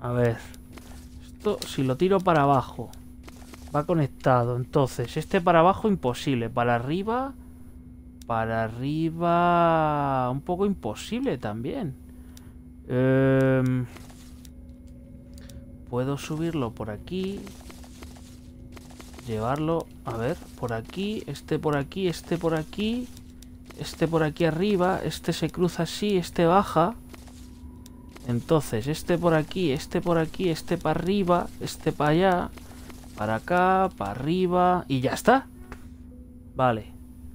A ver. Esto, si lo tiro para abajo. Va conectado. Entonces, este para abajo imposible. Para arriba... Para arriba... Un poco imposible también. Em, puedo subirlo por aquí llevarlo, a ver, por aquí, este por aquí, este por aquí, este por aquí arriba, este se cruza así, este baja. Entonces, este por aquí, este por aquí, este para arriba, este para allá, para acá, para arriba y ya está. Vale,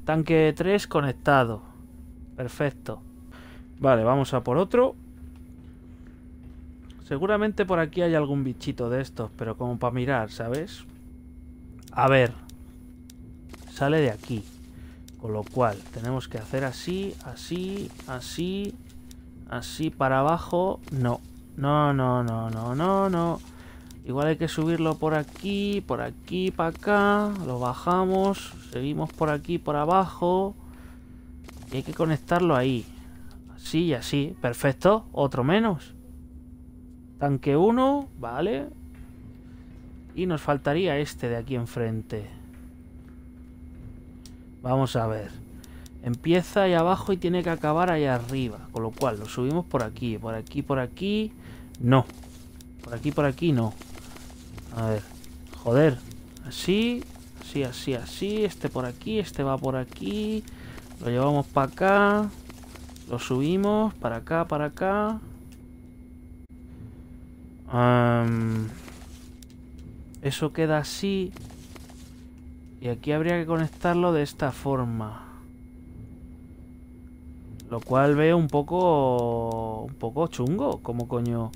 tanque 3 conectado. Perfecto. Vale, vamos a por otro. Seguramente por aquí hay algún bichito de estos, pero como para mirar, ¿sabes? A ver. Sale de aquí. Con lo cual, tenemos que hacer así, así, así, así para abajo. No, no, no, no, no, no, no. Igual hay que subirlo por aquí, por aquí, para acá. Lo bajamos, seguimos por aquí, por abajo. Y hay que conectarlo ahí. Así y así. Perfecto. Otro menos. Tanque 1, vale. Y nos faltaría este de aquí enfrente. Vamos a ver. Empieza ahí abajo y tiene que acabar ahí arriba. Con lo cual, lo subimos por aquí, por aquí, por aquí. No. Por aquí, por aquí, no. A ver. Joder. Así, así, así, así. Este por aquí, este va por aquí. Lo llevamos para acá. Lo subimos para acá, para acá. Eso queda así. Y aquí habría que conectarlo de esta forma. Lo cual veo un poco... Un poco chungo. Como coño...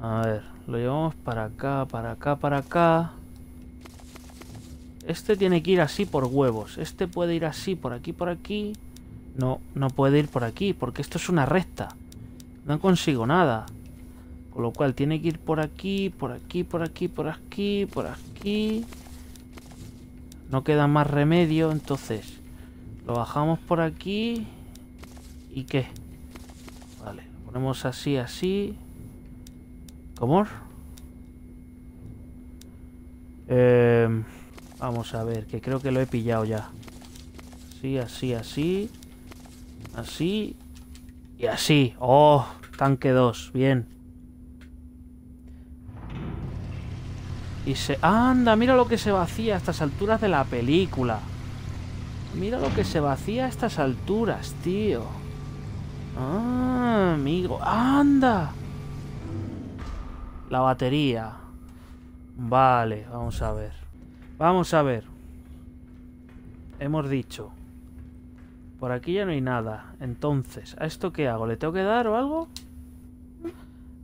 A ver, lo llevamos para acá, para acá, para acá. Este tiene que ir así por huevos. Este puede ir así, por aquí, por aquí. No, no puede ir por aquí, porque esto es una recta. No consigo nada. Con lo cual tiene que ir por aquí, por aquí, por aquí, por aquí, por aquí. No queda más remedio, entonces lo bajamos por aquí. ¿Y qué? Vale, lo ponemos así, así. ¿Cómo? Em, vamos a ver, que creo que lo he pillado ya. Así, así, así. Así. Y así. ¡Oh! Tanque 2. Bien. Y se... ¡Anda! Mira lo que se vacía a estas alturas de la película. Mira lo que se vacía a estas alturas, tío. ¡Ah, amigo! ¡Anda! La batería. Vale, vamos a ver. Vamos a ver. Hemos dicho. Por aquí ya no hay nada. Entonces, ¿a esto qué hago? ¿Le tengo que dar o algo?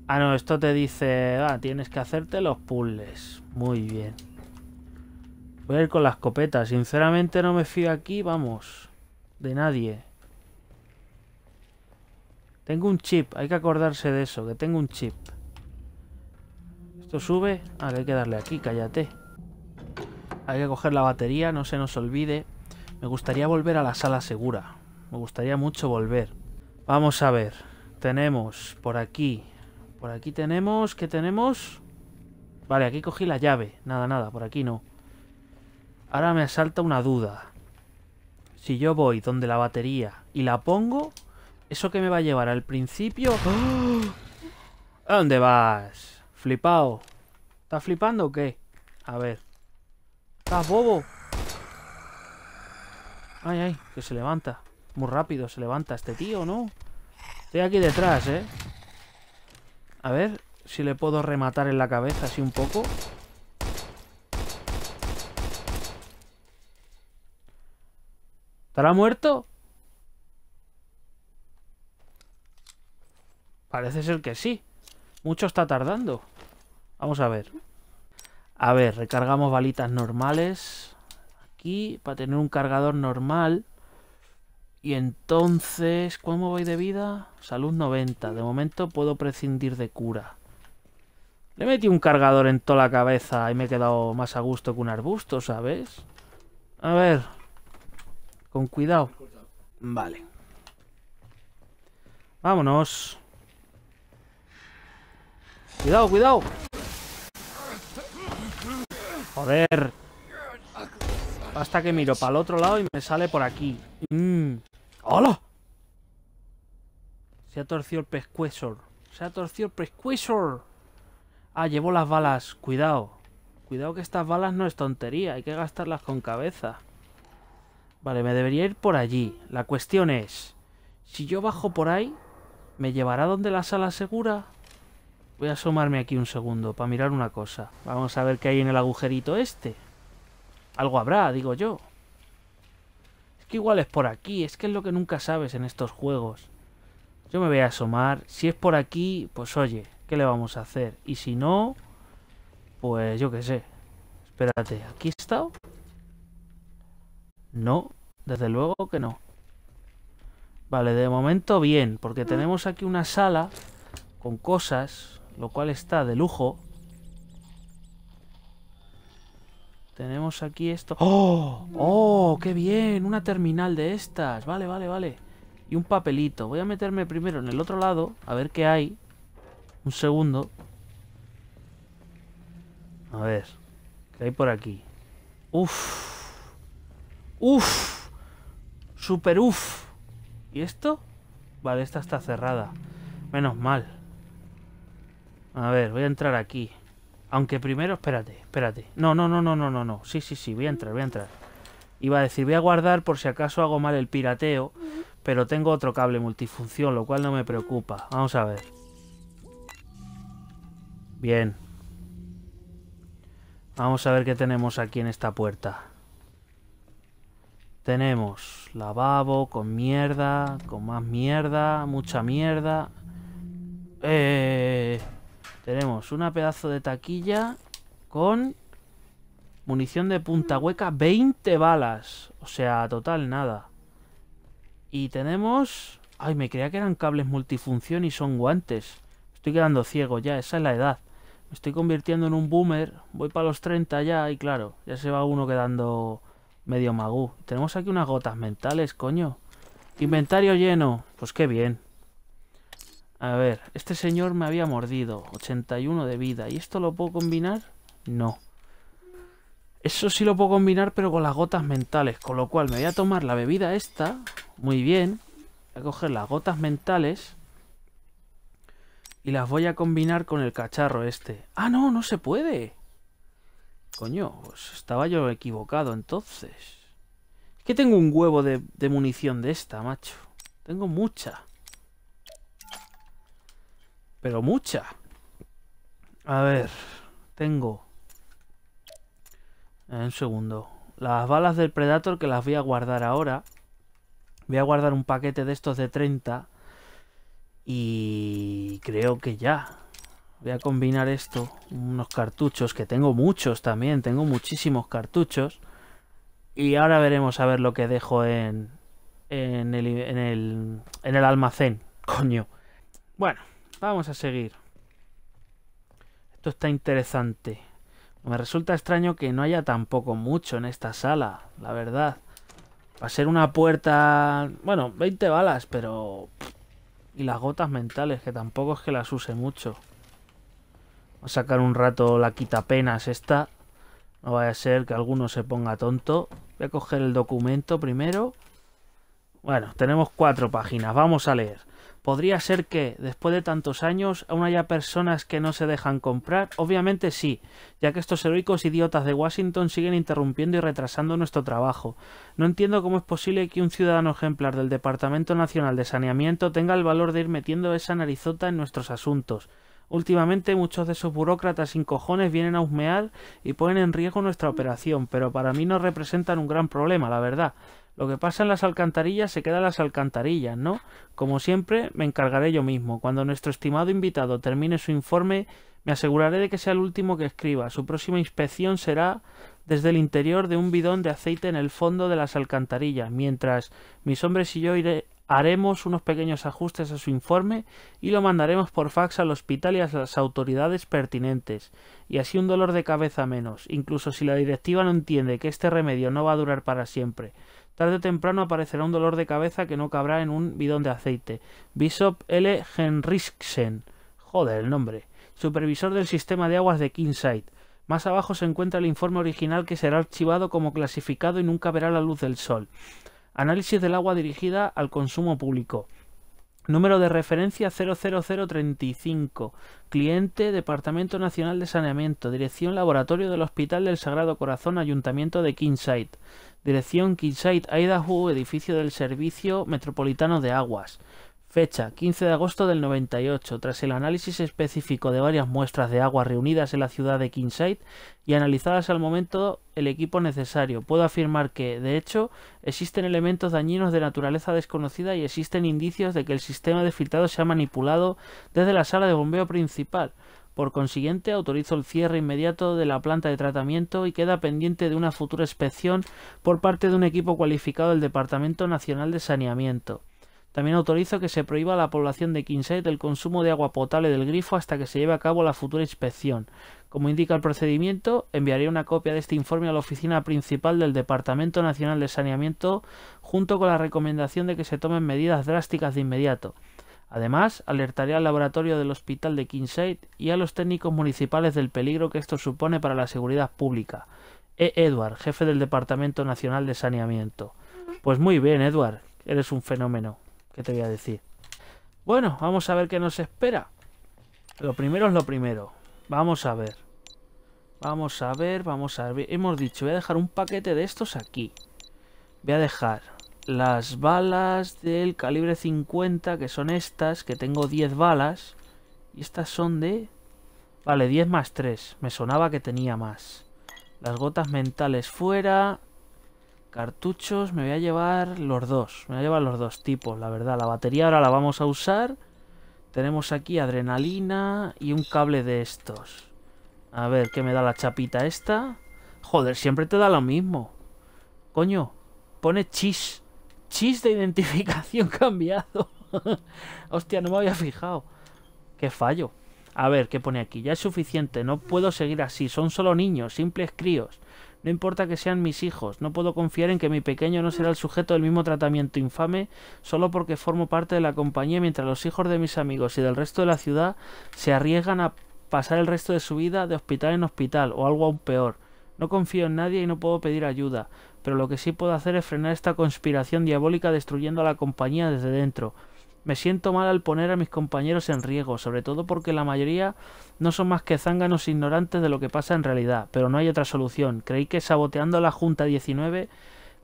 Ah, no, esto te dice... Ah, tienes que hacerte los puzzles. Muy bien. Voy a ir con la escopeta. Sinceramente no me fío aquí, vamos. De nadie. Tengo un chip. Hay que acordarse de eso, que tengo un chip. ¿Esto sube? Ah, que hay que darle aquí, cállate. Hay que coger la batería, no se nos olvide. Me gustaría volver a la sala segura. Me gustaría mucho volver. Vamos a ver. Tenemos por aquí por aquí tenemos... ¿Qué tenemos? Vale, aquí cogí la llave. Nada, nada, por aquí no. Ahora me asalta una duda. Si yo voy donde la batería y la pongo... ¿Eso que me va a llevar al principio? ¡Ah! ¿A dónde vas? Flipado. ¿Estás flipando o qué? A ver. ¿Estás bobo? Ay, ay, que se levanta. Muy rápido se levanta este tío, ¿no? Estoy aquí detrás, ¿eh? A ver si le puedo rematar en la cabeza así un poco. ¿Estará muerto? Parece ser que sí. Mucho está tardando. Vamos a ver. A ver, recargamos balitas normales. Aquí, para tener un cargador normal. Y entonces, ¿cómo voy de vida? Salud 90. De momento puedo prescindir de cura. Le metí un cargador en toda la cabeza y me he quedado más a gusto que un arbusto, ¿sabes? A ver. Con cuidado. Vale. Vámonos. Cuidado, cuidado. Joder. Hasta que miro para el otro lado y me sale por aquí. Mmm... ¡Hola! Se ha torcido el pescuezo. Se ha torcido el pescuezo. Ah, llevo las balas. Cuidado. Cuidado que estas balas no es tontería. Hay que gastarlas con cabeza. Vale, me debería ir por allí. La cuestión es... Si yo bajo por ahí... ¿Me llevará donde la sala segura? Voy a asomarme aquí un segundo para mirar una cosa. Vamos a ver qué hay en el agujerito este. Algo habrá, digo yo igual es por aquí, es que es lo que nunca sabes en estos juegos. Yo me voy a asomar, si es por aquí, pues oye, ¿qué le vamos a hacer? Y si no, pues yo qué sé. Espérate, ¿aquí está? No, desde luego que no. Vale, de momento bien, porque tenemos aquí una sala con cosas, lo cual está de lujo. Tenemos aquí esto. ¡Oh! ¡Oh! ¡Qué bien! Una terminal de estas. Vale, vale, vale. Y un papelito. Voy a meterme primero en el otro lado. A ver qué hay. Un segundo. A ver. ¿Qué hay por aquí? ¡Uf! ¡Uf! ¡Super uf! ¿Y esto? Vale, esta está cerrada. Menos mal. A ver, voy a entrar aquí. Aunque primero, espérate, espérate. No, no, no, no, no, no, no. Sí, sí, sí, voy a entrar, voy a entrar. Iba a decir, voy a guardar por si acaso hago mal el pirateo, pero tengo otro cable multifunción, lo cual no me preocupa. Vamos a ver. Bien. Vamos a ver qué tenemos aquí en esta puerta. Tenemos lavabo con mierda, con más mierda, mucha mierda. Eh... Tenemos una pedazo de taquilla con munición de punta hueca, 20 balas. O sea, total nada. Y tenemos... Ay, me creía que eran cables multifunción y son guantes. Estoy quedando ciego ya, esa es la edad. Me estoy convirtiendo en un boomer, voy para los 30 ya y claro, ya se va uno quedando medio magú. Tenemos aquí unas gotas mentales, coño. Inventario lleno. Pues qué bien. A ver, este señor me había mordido. 81 de vida. ¿Y esto lo puedo combinar? No. Eso sí lo puedo combinar, pero con las gotas mentales. Con lo cual me voy a tomar la bebida esta. Muy bien. Voy a coger las gotas mentales. Y las voy a combinar con el cacharro este. ¡Ah, no! ¡No se puede! Coño, pues estaba yo equivocado entonces. Es que tengo un huevo de, de munición de esta, macho. Tengo mucha. Pero mucha. A ver, tengo... Eh, un segundo. Las balas del Predator que las voy a guardar ahora. Voy a guardar un paquete de estos de 30. Y creo que ya. Voy a combinar esto. Unos cartuchos, que tengo muchos también. Tengo muchísimos cartuchos. Y ahora veremos a ver lo que dejo en, en, el, en, el, en el almacén. Coño. Bueno. Vamos a seguir. Esto está interesante. Me resulta extraño que no haya tampoco mucho en esta sala, la verdad. Va a ser una puerta... Bueno, 20 balas, pero... Y las gotas mentales, que tampoco es que las use mucho. Voy a sacar un rato la quitapenas esta. No vaya a ser que alguno se ponga tonto. Voy a coger el documento primero. Bueno, tenemos cuatro páginas. Vamos a leer. ¿Podría ser que, después de tantos años, aún haya personas que no se dejan comprar? Obviamente sí, ya que estos heroicos idiotas de Washington siguen interrumpiendo y retrasando nuestro trabajo. No entiendo cómo es posible que un ciudadano ejemplar del Departamento Nacional de Saneamiento tenga el valor de ir metiendo esa narizota en nuestros asuntos. Últimamente muchos de esos burócratas sin cojones vienen a husmear y ponen en riesgo nuestra operación, pero para mí no representan un gran problema, la verdad. Lo que pasa en las alcantarillas se queda en las alcantarillas, ¿no? Como siempre, me encargaré yo mismo. Cuando nuestro estimado invitado termine su informe, me aseguraré de que sea el último que escriba. Su próxima inspección será desde el interior de un bidón de aceite en el fondo de las alcantarillas, mientras mis hombres y yo haremos unos pequeños ajustes a su informe y lo mandaremos por fax al hospital y a las autoridades pertinentes, y así un dolor de cabeza menos, incluso si la directiva no entiende que este remedio no va a durar para siempre Tarde o temprano aparecerá un dolor de cabeza que no cabrá en un bidón de aceite. Bishop L. Henriksen. Joder, el nombre. Supervisor del sistema de aguas de Kingside. Más abajo se encuentra el informe original que será archivado como clasificado y nunca verá la luz del sol. Análisis del agua dirigida al consumo público. Número de referencia 00035. Cliente Departamento Nacional de Saneamiento. Dirección Laboratorio del Hospital del Sagrado Corazón, Ayuntamiento de Kingside. Dirección Kingside, Idaho, edificio del Servicio Metropolitano de Aguas. Fecha 15 de agosto del 98. Tras el análisis específico de varias muestras de agua reunidas en la ciudad de Kingside y analizadas al momento el equipo necesario, puedo afirmar que, de hecho, existen elementos dañinos de naturaleza desconocida y existen indicios de que el sistema de filtrado se ha manipulado desde la sala de bombeo principal por consiguiente, autorizo el cierre inmediato de la planta de tratamiento y queda pendiente de una futura inspección por parte de un equipo cualificado del Departamento Nacional de Saneamiento. También autorizo que se prohíba a la población de Quinset el consumo de agua potable del grifo hasta que se lleve a cabo la futura inspección. Como indica el procedimiento, enviaré una copia de este informe a la oficina principal del Departamento Nacional de Saneamiento junto con la recomendación de que se tomen medidas drásticas de inmediato. Además, alertaré al laboratorio del hospital de Kingside y a los técnicos municipales del peligro que esto supone para la seguridad pública. E. Edward, jefe del Departamento Nacional de Saneamiento. Pues muy bien, Edward, eres un fenómeno. ¿Qué te voy a decir? Bueno, vamos a ver qué nos espera. Lo primero es lo primero. Vamos a ver. Vamos a ver, vamos a ver. Hemos dicho, voy a dejar un paquete de estos aquí. Voy a dejar las balas del calibre 50, que son estas, que tengo 10 balas. Y estas son de... Vale, 10 más 3. Me sonaba que tenía más. Las gotas mentales fuera. Cartuchos, me voy a llevar los dos. Me voy a llevar los dos tipos, la verdad. La batería ahora la vamos a usar. Tenemos aquí adrenalina y un cable de estos. A ver, ¿qué me da la chapita esta? Joder, siempre te da lo mismo. Coño, pone chis chiste de identificación cambiado. Hostia, no me había fijado. Qué fallo. A ver, ¿qué pone aquí? Ya es suficiente, no puedo seguir así. Son solo niños, simples críos. No importa que sean mis hijos, no puedo confiar en que mi pequeño no será el sujeto del mismo tratamiento infame solo porque formo parte de la compañía mientras los hijos de mis amigos y del resto de la ciudad se arriesgan a pasar el resto de su vida de hospital en hospital o algo aún peor. No confío en nadie y no puedo pedir ayuda, pero lo que sí puedo hacer es frenar esta conspiración diabólica destruyendo a la compañía desde dentro. Me siento mal al poner a mis compañeros en riesgo, sobre todo porque la mayoría no son más que zánganos ignorantes de lo que pasa en realidad, pero no hay otra solución. Creí que saboteando a la Junta 19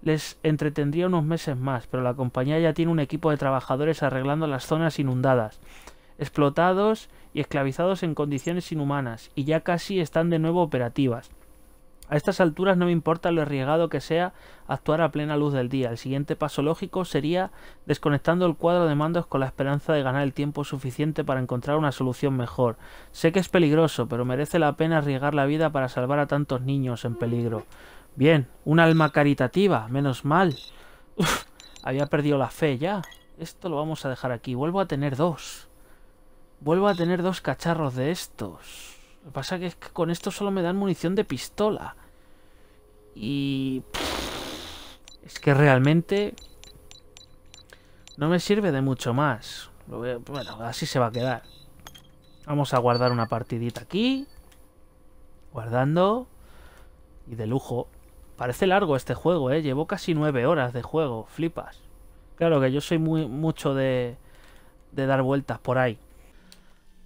les entretendría unos meses más, pero la compañía ya tiene un equipo de trabajadores arreglando las zonas inundadas, explotados y esclavizados en condiciones inhumanas, y ya casi están de nuevo operativas. A estas alturas no me importa lo arriesgado que sea actuar a plena luz del día. El siguiente paso lógico sería desconectando el cuadro de mandos con la esperanza de ganar el tiempo suficiente para encontrar una solución mejor. Sé que es peligroso, pero merece la pena arriesgar la vida para salvar a tantos niños en peligro. Bien, un alma caritativa, menos mal. Uf, había perdido la fe ya. Esto lo vamos a dejar aquí. Vuelvo a tener dos. Vuelvo a tener dos cacharros de estos. Lo que pasa que es que con esto solo me dan munición de pistola. Y... es que realmente... No me sirve de mucho más. Bueno, así se va a quedar. Vamos a guardar una partidita aquí. Guardando. Y de lujo. Parece largo este juego, ¿eh? Llevo casi nueve horas de juego. Flipas. Claro que yo soy muy mucho de, de dar vueltas por ahí.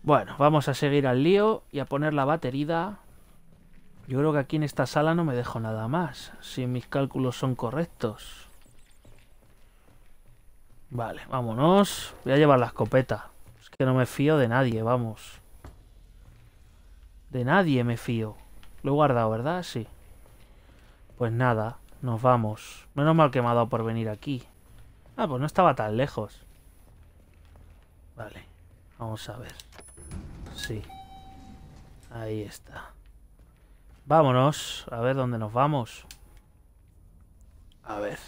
Bueno, vamos a seguir al lío y a poner la batería. Yo creo que aquí en esta sala no me dejo nada más, si mis cálculos son correctos. Vale, vámonos. Voy a llevar la escopeta. Es que no me fío de nadie, vamos. De nadie me fío. Lo he guardado, ¿verdad? Sí. Pues nada, nos vamos. Menos mal que me ha dado por venir aquí. Ah, pues no estaba tan lejos. Vale, vamos a ver. Sí. Ahí está. Vámonos. A ver dónde nos vamos. A ver.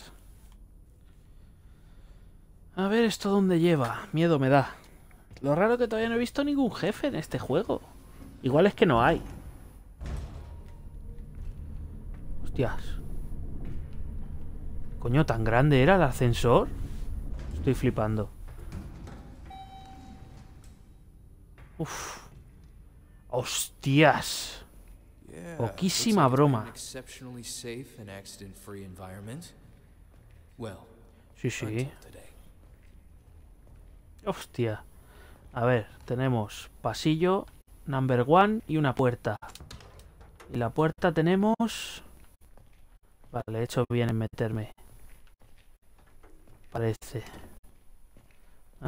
A ver esto dónde lleva. Miedo me da. Lo raro que todavía no he visto ningún jefe en este juego. Igual es que no hay. Hostias. Coño, ¿tan grande era el ascensor? Estoy flipando. Uf. Hostias. Poquísima broma. Sí, sí. Hostia. A ver, tenemos pasillo, number one y una puerta. Y la puerta tenemos... Vale, he hecho bien en meterme. Parece.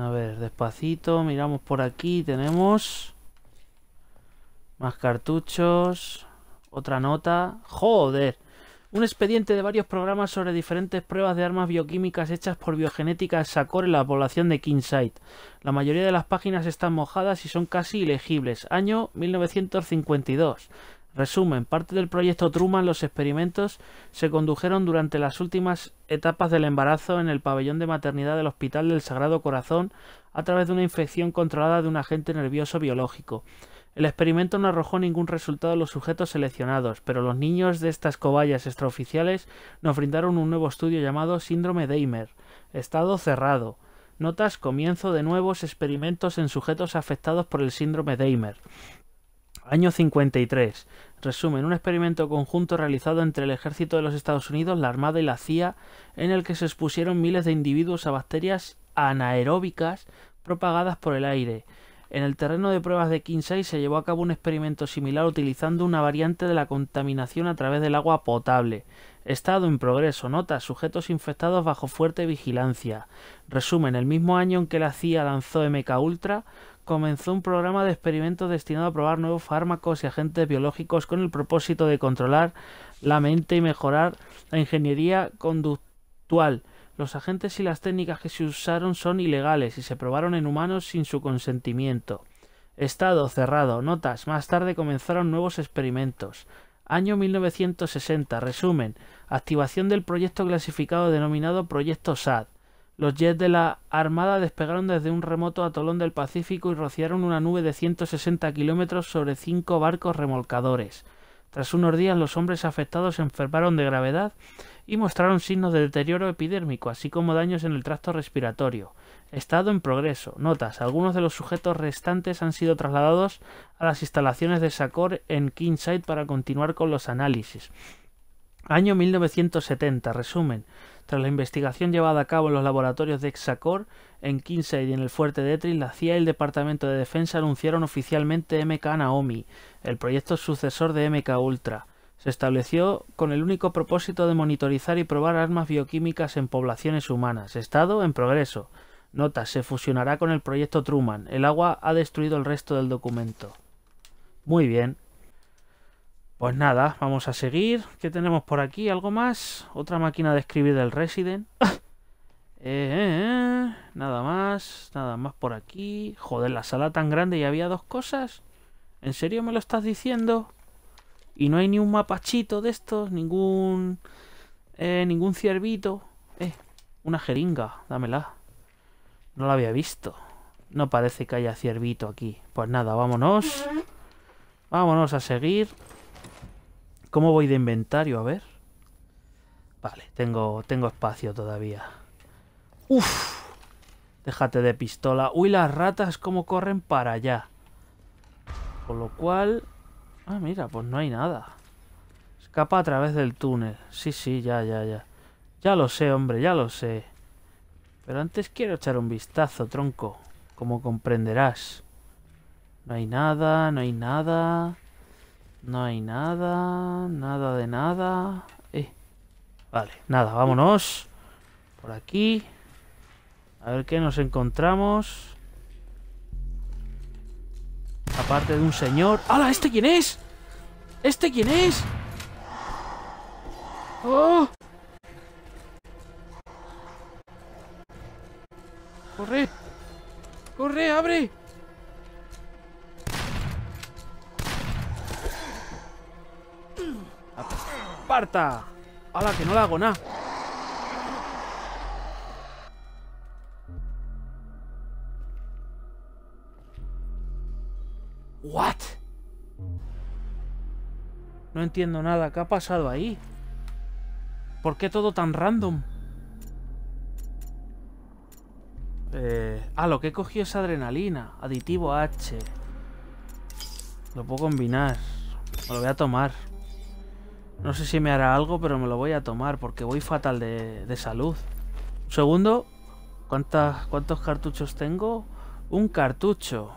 A ver, despacito, miramos por aquí, tenemos... Más cartuchos, otra nota... ¡Joder! Un expediente de varios programas sobre diferentes pruebas de armas bioquímicas hechas por biogenética Sacor en la población de Kingside, La mayoría de las páginas están mojadas y son casi ilegibles. Año 1952. Resumen, parte del proyecto Truman, los experimentos se condujeron durante las últimas etapas del embarazo en el pabellón de maternidad del Hospital del Sagrado Corazón a través de una infección controlada de un agente nervioso biológico. El experimento no arrojó ningún resultado a los sujetos seleccionados, pero los niños de estas cobayas extraoficiales nos brindaron un nuevo estudio llamado Síndrome de Deimer, estado cerrado. Notas comienzo de nuevos experimentos en sujetos afectados por el síndrome de Deimer. Año 53 resumen un experimento conjunto realizado entre el ejército de los Estados Unidos, la Armada y la CIA, en el que se expusieron miles de individuos a bacterias anaeróbicas propagadas por el aire. En el terreno de pruebas de Kinsey se llevó a cabo un experimento similar utilizando una variante de la contaminación a través del agua potable. Estado en progreso. Notas. Sujetos infectados bajo fuerte vigilancia. Resumen. El mismo año en que la CIA lanzó MK Ultra, comenzó un programa de experimentos destinado a probar nuevos fármacos y agentes biológicos con el propósito de controlar la mente y mejorar la ingeniería conductual. Los agentes y las técnicas que se usaron son ilegales y se probaron en humanos sin su consentimiento. Estado cerrado. Notas. Más tarde comenzaron nuevos experimentos. Año 1960. Resumen. Activación del proyecto clasificado denominado Proyecto SAD. Los jets de la Armada despegaron desde un remoto atolón del Pacífico y rociaron una nube de 160 kilómetros sobre cinco barcos remolcadores. Tras unos días los hombres afectados se enfermaron de gravedad y mostraron signos de deterioro epidérmico, así como daños en el tracto respiratorio. Estado en progreso. Notas. Algunos de los sujetos restantes han sido trasladados a las instalaciones de SACOR en Kingside para continuar con los análisis. Año 1970, resumen. Tras la investigación llevada a cabo en los laboratorios de Exacor, en Kinsey y en el fuerte de Etrin, la CIA y el Departamento de Defensa anunciaron oficialmente MK Naomi, el proyecto sucesor de MK Ultra. Se estableció con el único propósito de monitorizar y probar armas bioquímicas en poblaciones humanas. Estado en progreso. Nota, se fusionará con el proyecto Truman. El agua ha destruido el resto del documento. Muy bien, pues nada, vamos a seguir. ¿Qué tenemos por aquí? ¿Algo más? Otra máquina de escribir del Resident. Eh, eh, eh. Nada más, nada más por aquí. Joder, la sala tan grande y había dos cosas. ¿En serio me lo estás diciendo? Y no hay ni un mapachito de estos, ningún... ningún ciervito. Eh, una jeringa, dámela. No la había visto. No parece que haya ciervito aquí. Pues nada, vámonos. Vámonos a seguir. ¿Cómo voy de inventario? A ver. Vale, tengo, tengo espacio todavía. ¡Uf! Déjate de pistola. ¡Uy, las ratas cómo corren para allá! Con lo cual... Ah, mira, pues no hay nada. Escapa a través del túnel. Sí, sí, ya, ya, ya. Ya lo sé, hombre, ya lo sé. Pero antes quiero echar un vistazo, tronco. Como comprenderás. No hay nada, no hay nada. No hay nada, nada de nada. Eh, vale, nada, vámonos. Por aquí. A ver qué nos encontramos. Aparte de un señor. ¡Hala! ¿Este quién es? ¿Este quién es? ¡Oh! ¡Corre! ¡Corre! ¡Abre! ¡Hala, que no la hago nada! ¿What? No entiendo nada. ¿Qué ha pasado ahí? ¿Por qué todo tan random? Eh, ah, lo que he cogido es adrenalina. Aditivo H. Lo puedo combinar. lo voy a tomar. No sé si me hará algo, pero me lo voy a tomar porque voy fatal de, salud. segundo. ¿Cuántos cartuchos tengo? Un cartucho.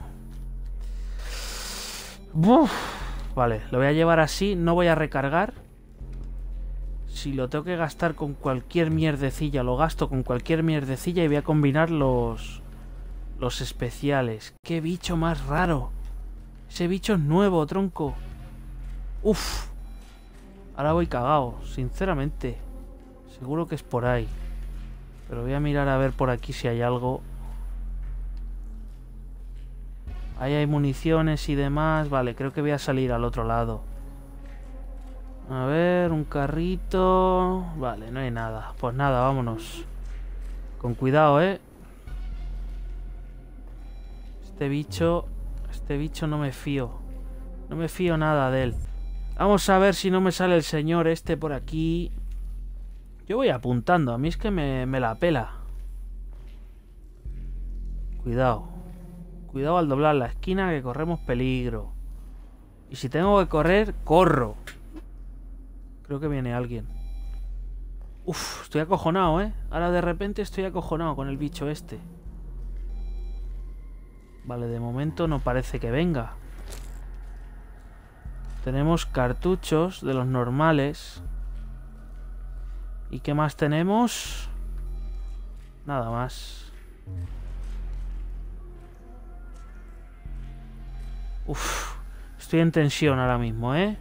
Vale, lo voy a llevar así. No voy a recargar. Si lo tengo que gastar con cualquier mierdecilla, lo gasto con cualquier mierdecilla y voy a combinar los, los especiales. ¡Qué bicho más raro! Ese bicho es nuevo, tronco. ¡Uf! Ahora voy cagado, sinceramente. Seguro que es por ahí. Pero voy a mirar a ver por aquí si hay algo. Ahí hay municiones y demás. Vale, creo que voy a salir al otro lado. A ver, un carrito... Vale, no hay nada. Pues nada, vámonos. Con cuidado, ¿eh? Este bicho... Este bicho no me fío. No me fío nada de él. Vamos a ver si no me sale el señor este por aquí. Yo voy apuntando, a mí es que me, la pela. Cuidado. Cuidado al doblar la esquina que corremos peligro. Y si tengo que correr, corro. Creo que viene alguien. Uf, estoy acojonado, ¿eh? Ahora de repente estoy acojonado con el bicho este. Vale, de momento no parece que venga. Tenemos cartuchos de los normales. ¿Y qué más tenemos? Nada más. Uf, estoy en tensión ahora mismo, ¿eh?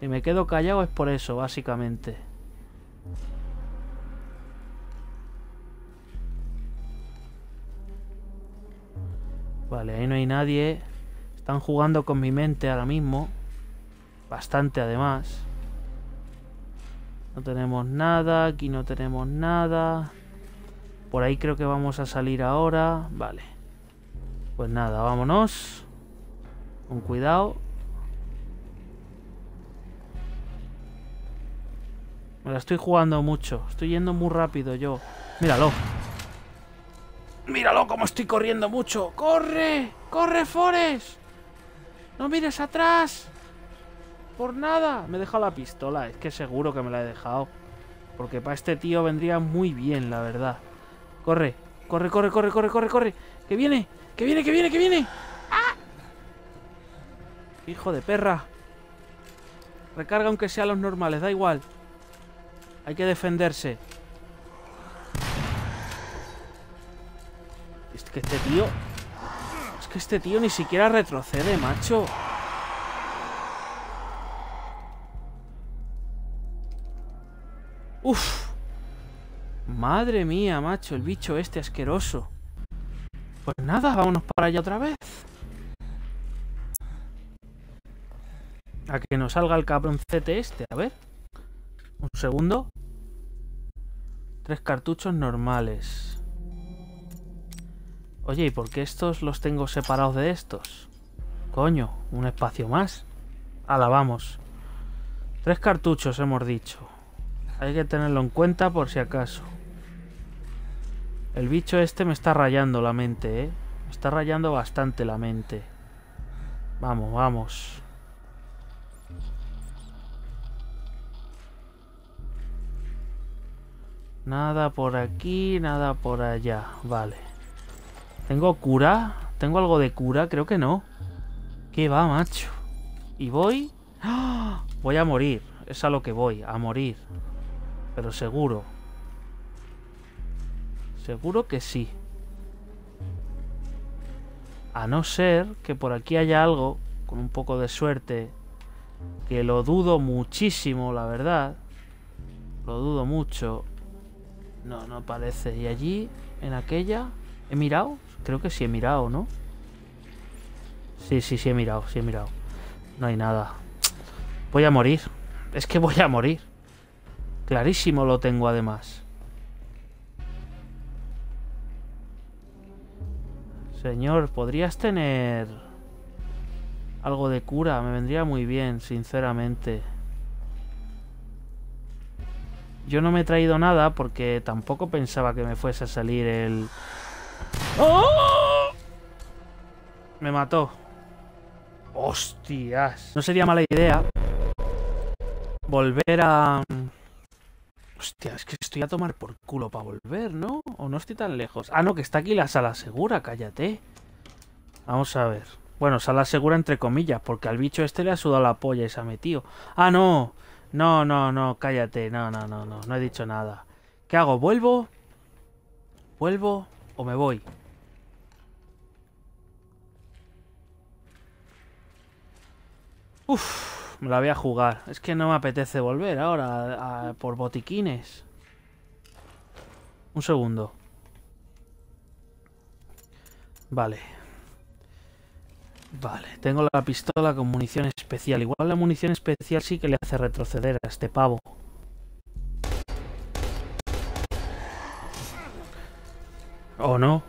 Si me quedo callado es por eso, básicamente. Vale, ahí no hay nadie. Están jugando con mi mente ahora mismo. Bastante además. No tenemos nada, aquí no tenemos nada. Por ahí creo que vamos a salir ahora. Vale. Pues nada, vámonos. Con cuidado. Me la estoy jugando mucho. Estoy yendo muy rápido yo. Míralo. Míralo como estoy corriendo mucho. ¡Corre! ¡Corre, Forest! ¡No mires atrás! ¡Por nada! Me he dejado la pistola. Es que seguro que me la he dejado. Porque para este tío vendría muy bien, la verdad. Corre, corre, corre, corre, corre, corre, corre. ¡Que viene! ¡Que viene, que viene, que viene! ¡Ah! ¡Hijo de perra! Recarga aunque sea los normales, da igual. Hay que defenderse. Es que este tío que este tío ni siquiera retrocede, macho. Uf. Madre mía, macho, el bicho este asqueroso. Pues nada, vámonos para allá otra vez. A que nos salga el cabroncete este, a ver. Un segundo. Tres cartuchos normales. Oye, ¿y por qué estos los tengo separados de estos? Coño, un espacio más. Ala, vamos. Tres cartuchos, hemos dicho. Hay que tenerlo en cuenta por si acaso. El bicho este me está rayando la mente, ¿eh? Me está rayando bastante la mente. Vamos, vamos. Nada por aquí, nada por allá. Vale. ¿Tengo cura? ¿Tengo algo de cura? Creo que no. ¿Qué va, macho? Y voy... ¡Ah! Voy a morir. Es a lo que voy, a morir. Pero seguro. Seguro que sí. A no ser que por aquí haya algo, con un poco de suerte, que lo dudo muchísimo, la verdad. Lo dudo mucho. No, no parece. ¿Y allí? ¿En aquella? ¿He mirado? Creo que sí he mirado, ¿no? Sí, sí, sí he mirado, sí he mirado. No hay nada. Voy a morir. Es que voy a morir. Clarísimo lo tengo además. Señor, podrías tener algo de cura. Me vendría muy bien, sinceramente. Yo no me he traído nada porque tampoco pensaba que me fuese a salir el, ¡Oh! Me mató. Hostias. No sería mala idea volver a... Hostia, es que estoy a tomar por culo para volver, ¿no? O no estoy tan lejos. Ah, no, que está aquí la sala segura, cállate. Vamos a ver. Bueno, sala segura entre comillas, porque al bicho este le ha sudado la polla y se ha metido. Ah, no. No, no, no, cállate. No, no, no, no. No he dicho nada. ¿Qué hago? ¿Vuelvo? ¿Vuelvo? o me voy. Uf, me la voy a jugar. Es que no me apetece volver ahora por botiquines. Un segundo. Vale. Vale, tengo la pistola con munición especial. Igual la munición especial sí que le hace retroceder a este pavo. ¡Oh, no?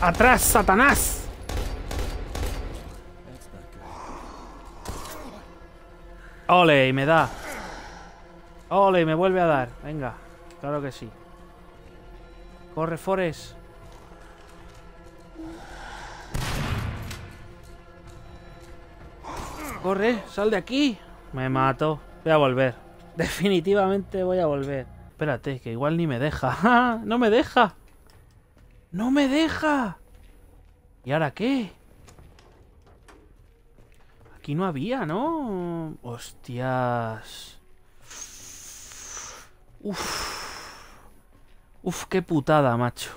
¡Atrás, Satanás! ¡Ole! Y me da. ¡Ole! me vuelve a dar. Venga. Claro que sí. Corre, Forest. Corre, sal de aquí. Me mato. Voy a volver. Definitivamente voy a volver espérate, que igual ni me deja. ¡Ah! ¡No me deja! ¡No me deja! ¿Y ahora qué? Aquí no había, ¿no? ¡Hostias! Uf. Uf, qué putada, macho.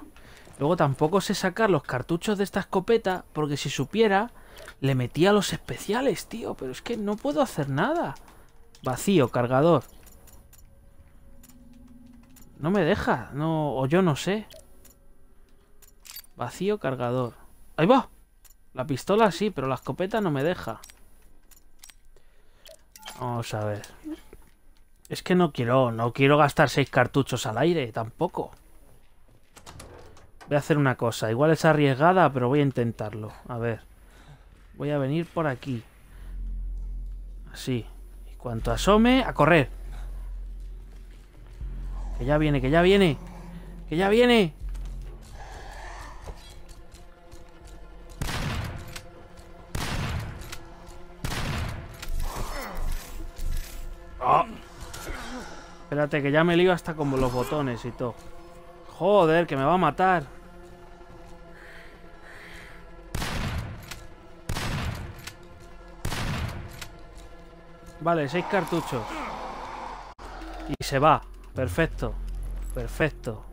Luego tampoco sé sacar los cartuchos de esta escopeta, porque si supiera, le metía los especiales, tío. Pero es que no puedo hacer nada. Vacío, cargador. No me deja, no, o yo no sé. Vacío cargador. ¡Ahí va! La pistola sí, pero la escopeta no me deja. Vamos a ver. Es que no quiero, no quiero gastar seis cartuchos al aire, tampoco. Voy a hacer una cosa. Igual es arriesgada, pero voy a intentarlo. A ver. Voy a venir por aquí. Así. Y cuanto asome, a correr. Que ya viene, que ya viene. Que ya viene. Ah. Espérate, que ya me lío hasta con los botones y todo. Joder, que me va a matar. Vale, seis cartuchos. Y se va. Perfecto. Perfecto.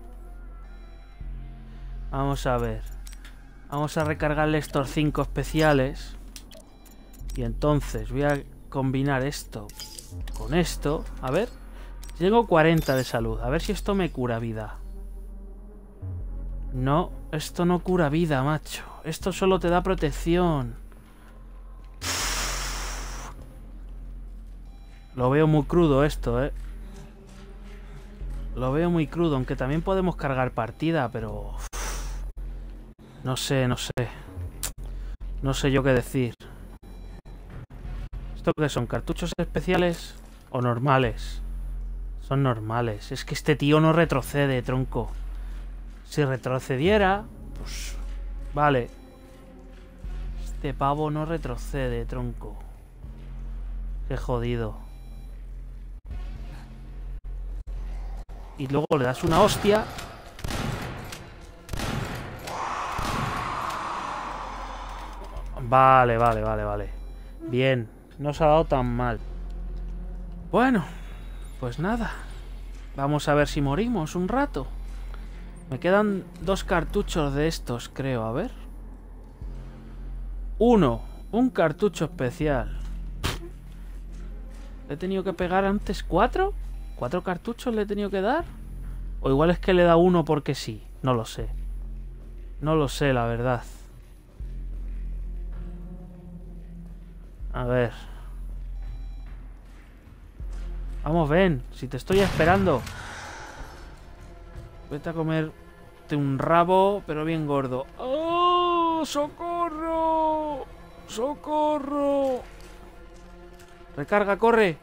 Vamos a ver. Vamos a recargarle estos cinco especiales. Y entonces voy a combinar esto con esto. A ver. Tengo 40 de salud. A ver si esto me cura vida. No, esto no cura vida, macho. Esto solo te da protección. Lo veo muy crudo esto, eh. Lo veo muy crudo, aunque también podemos cargar partida, pero... No sé, no sé. No sé yo qué decir. ¿Esto qué son? ¿Cartuchos especiales o normales? Son normales. Es que este tío no retrocede, tronco. Si retrocediera, pues... Vale. Este pavo no retrocede, tronco. Qué jodido. y luego le das una hostia. Vale, vale, vale, vale. Bien, no se ha dado tan mal. Bueno, pues nada. Vamos a ver si morimos un rato. Me quedan dos cartuchos de estos, creo. A ver. Uno, un cartucho especial. ¿He tenido que pegar antes cuatro? ¿Cuatro cartuchos le he tenido que dar? O igual es que le da uno porque sí. No lo sé. No lo sé, la verdad. A ver. Vamos, ven. Si te estoy esperando. Vete a comerte un rabo, pero bien gordo. ¡Oh! ¡Socorro! ¡Socorro! Recarga, corre.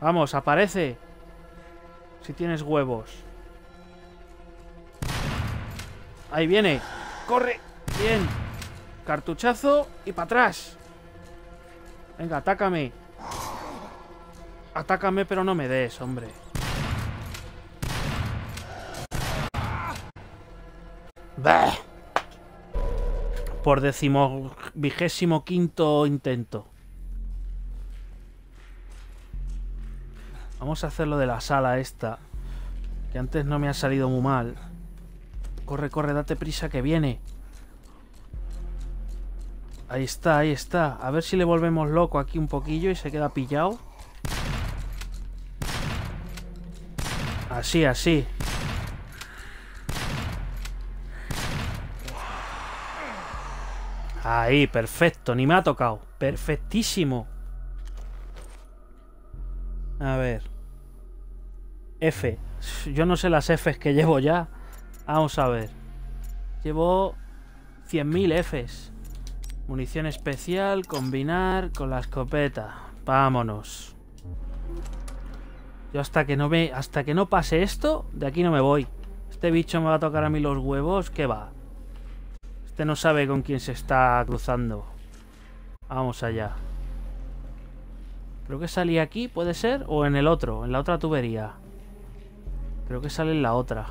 Vamos, aparece. Si tienes huevos. Ahí viene. ¡Corre! Bien. Cartuchazo y para atrás. Venga, atácame. Atácame, pero no me des, hombre. Por decimo vigésimo quinto intento. Vamos a hacer lo de la sala esta. Que antes no me ha salido muy mal. Corre, corre, date prisa que viene. Ahí está, ahí está. A ver si le volvemos loco aquí un poquillo y se queda pillado. Así, así. Ahí, perfecto. Ni me ha tocado. Perfectísimo. A ver. F. Yo no sé las Fs que llevo ya. Vamos a ver. Llevo 100.000 Fs. Munición especial, combinar con la escopeta. Vámonos. Yo hasta que no me. Hasta que no pase esto, de aquí no me voy. Este bicho me va a tocar a mí los huevos. ¿Qué va? Este no sabe con quién se está cruzando. Vamos allá. Creo que salí aquí, ¿puede ser? O en el otro, en la otra tubería. Creo que sale en la otra.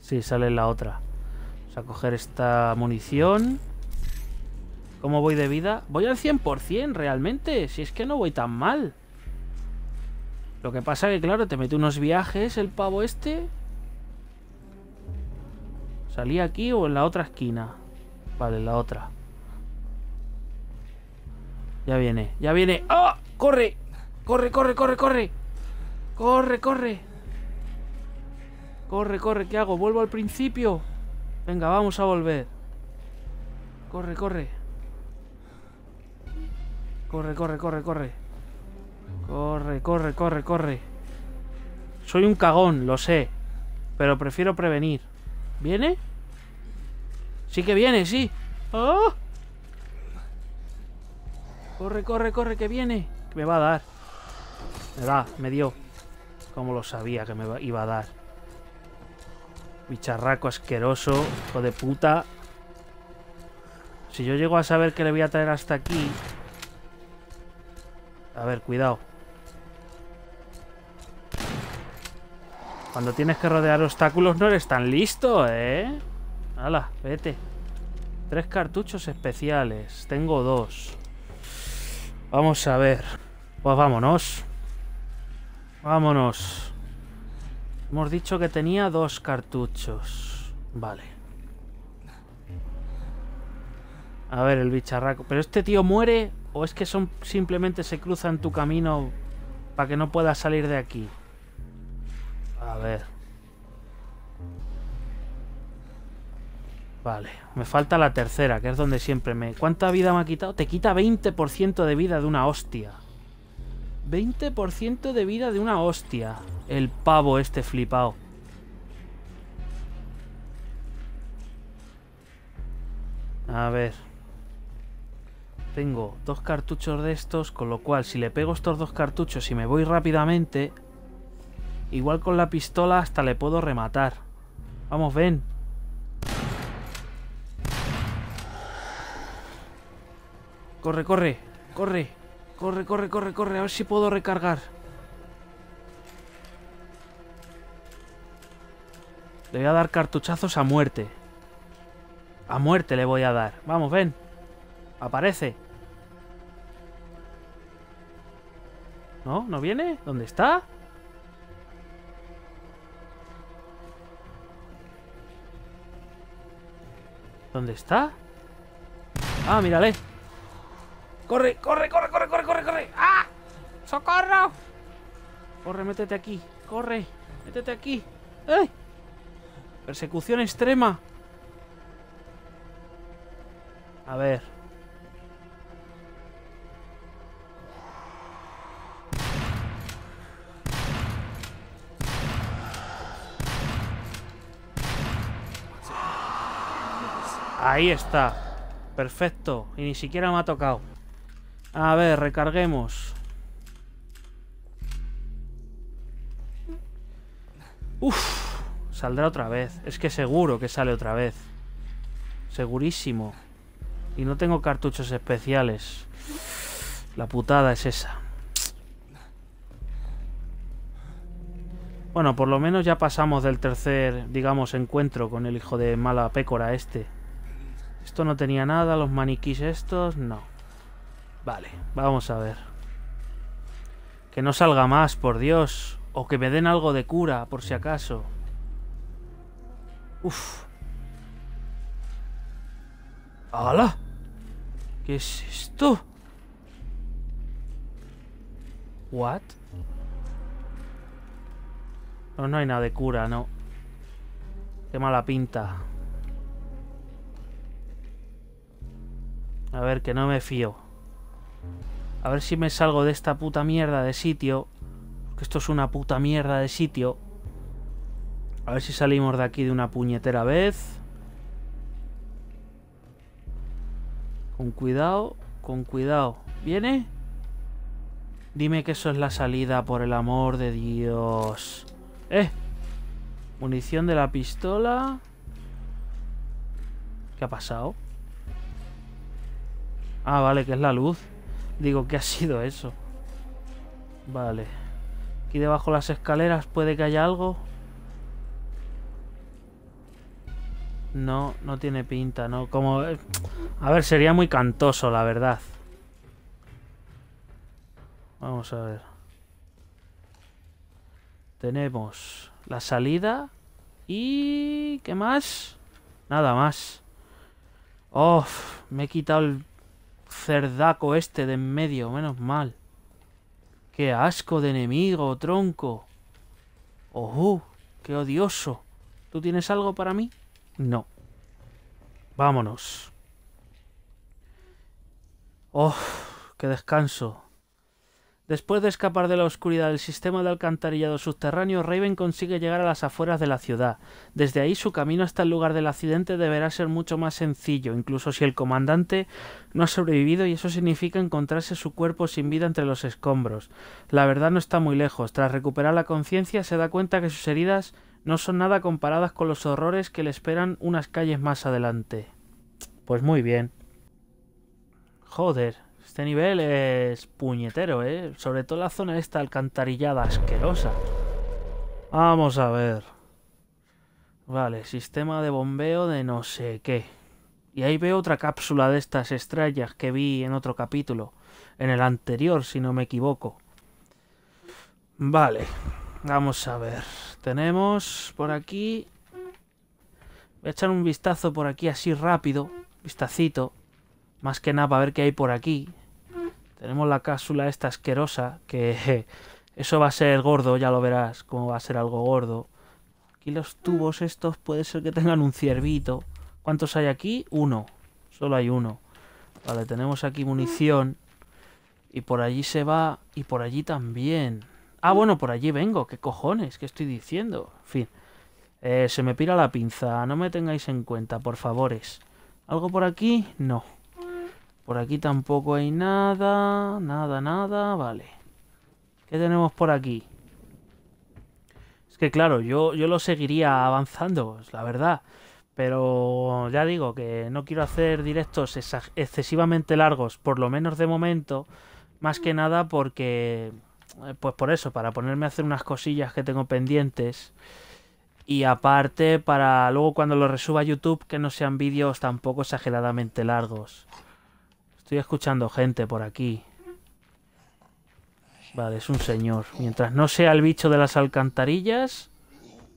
Sí, sale en la otra. Vamos a coger esta munición. ¿Cómo voy de vida? Voy al 100% realmente. Si es que no voy tan mal. Lo que pasa que, claro, te mete unos viajes el pavo este. ¿Salí aquí o en la otra esquina? Vale, en la otra. Ya viene, ya viene. ¡Ah! ¡Oh! corre, corre, corre! ¡Corre, corre! Corre, corre, ¿qué hago? ¿Vuelvo al principio? Venga, vamos a volver. Corre, corre. Corre, corre, corre, corre. Corre, corre, corre, corre. Soy un cagón, lo sé. Pero prefiero prevenir. ¿Viene? Sí que viene, sí. ¡Oh! Corre, corre, corre, que viene. me va a dar. Me da, me dio. Como lo sabía que me iba a dar. Bicharraco asqueroso, hijo de puta. Si yo llego a saber que le voy a traer hasta aquí... A ver, cuidado. Cuando tienes que rodear obstáculos no eres tan listo, ¿eh? Hala, vete. Tres cartuchos especiales. Tengo dos. Vamos a ver. Pues vámonos. Vámonos. Hemos dicho que tenía dos cartuchos. Vale. A ver, el bicharraco. ¿Pero este tío muere o es que son simplemente se cruza en tu camino para que no puedas salir de aquí? A ver. Vale, me falta la tercera, que es donde siempre me... ¿Cuánta vida me ha quitado? Te quita 20% de vida de una hostia. 20% de vida de una hostia. El pavo este flipado. A ver. Tengo dos cartuchos de estos, con lo cual si le pego estos dos cartuchos y me voy rápidamente, igual con la pistola hasta le puedo rematar. Vamos, ven. Corre, corre, corre. Corre, corre, corre, corre. A ver si puedo recargar. Le voy a dar cartuchazos a muerte. A muerte le voy a dar. Vamos, ven. Aparece. ¿No? ¿No viene? ¿Dónde está? ¿Dónde está? Ah, mírale. Corre, corre, corre, corre, corre, corre, corre. ¡Ah! ¡Socorro! Corre, métete aquí. Corre, métete aquí. ¡Eh! Persecución extrema. A ver. Ahí está. Perfecto. Y ni siquiera me ha tocado. A ver, recarguemos. Uf, saldrá otra vez. Es que seguro que sale otra vez. Segurísimo. Y no tengo cartuchos especiales. La putada es esa. Bueno, por lo menos ya pasamos del tercer, digamos, encuentro con el hijo de mala pécora este. Esto no tenía nada, los maniquís estos, no. Vale, vamos a ver. Que no salga más, por Dios. O que me den algo de cura, por si acaso. Uf. ¡Hala! ¿Qué es esto? ¿What? No, no hay nada de cura, no. Qué mala pinta. A ver, que no me fío. A ver si me salgo de esta puta mierda de sitio. Que esto es una puta mierda de sitio. A ver si salimos de aquí de una puñetera vez. Con cuidado, con cuidado. ¿Viene? Dime que eso es la salida, por el amor de Dios. ¡Eh! Munición de la pistola. ¿Qué ha pasado? Ah, vale, que es la luz. Digo, ¿qué ha sido eso? Vale. Aquí debajo de las escaleras puede que haya algo. No, no tiene pinta, ¿no? Como... Eh, a ver, sería muy cantoso, la verdad. Vamos a ver. Tenemos la salida y... ¿Qué más? Nada más. Oh, me he quitado el cerdaco este de en medio, menos mal. ¡Qué asco de enemigo, tronco! ¡Oh, qué odioso! ¿Tú tienes algo para mí? No. Vámonos. ¡Oh, qué descanso! Después de escapar de la oscuridad del sistema de alcantarillado subterráneo, Raven consigue llegar a las afueras de la ciudad. Desde ahí su camino hasta el lugar del accidente deberá ser mucho más sencillo, incluso si el comandante no ha sobrevivido y eso significa encontrarse su cuerpo sin vida entre los escombros. La verdad no está muy lejos. Tras recuperar la conciencia se da cuenta que sus heridas no son nada comparadas con los horrores que le esperan unas calles más adelante. Pues muy bien. Joder. Este nivel es puñetero, ¿eh? Sobre todo la zona esta alcantarillada asquerosa. Vamos a ver. Vale, sistema de bombeo de no sé qué. Y ahí veo otra cápsula de estas estrellas que vi en otro capítulo. En el anterior, si no me equivoco. Vale. Vamos a ver. Tenemos por aquí... Voy a echar un vistazo por aquí así rápido. Vistacito. Más que nada para ver qué hay por aquí. Tenemos la cápsula esta asquerosa, que eso va a ser gordo, ya lo verás, como va a ser algo gordo. Aquí los tubos estos puede ser que tengan un ciervito. ¿Cuántos hay aquí? Uno. Solo hay uno. Vale, tenemos aquí munición. Y por allí se va. Y por allí también. Ah, bueno, por allí vengo. ¿Qué cojones? ¿Qué estoy diciendo? En fin. Eh, se me pira la pinza. No me tengáis en cuenta, por favores. ¿Algo por aquí? No. Por aquí tampoco hay nada, nada, nada, vale. ¿Qué tenemos por aquí? Es que claro, yo, yo lo seguiría avanzando, la verdad. Pero ya digo que no quiero hacer directos excesivamente largos, por lo menos de momento. Más que nada porque... Eh, pues por eso, para ponerme a hacer unas cosillas que tengo pendientes. Y aparte, para luego cuando lo resuba a YouTube, que no sean vídeos tampoco exageradamente largos. Estoy escuchando gente por aquí. Vale, es un señor. Mientras no sea el bicho de las alcantarillas,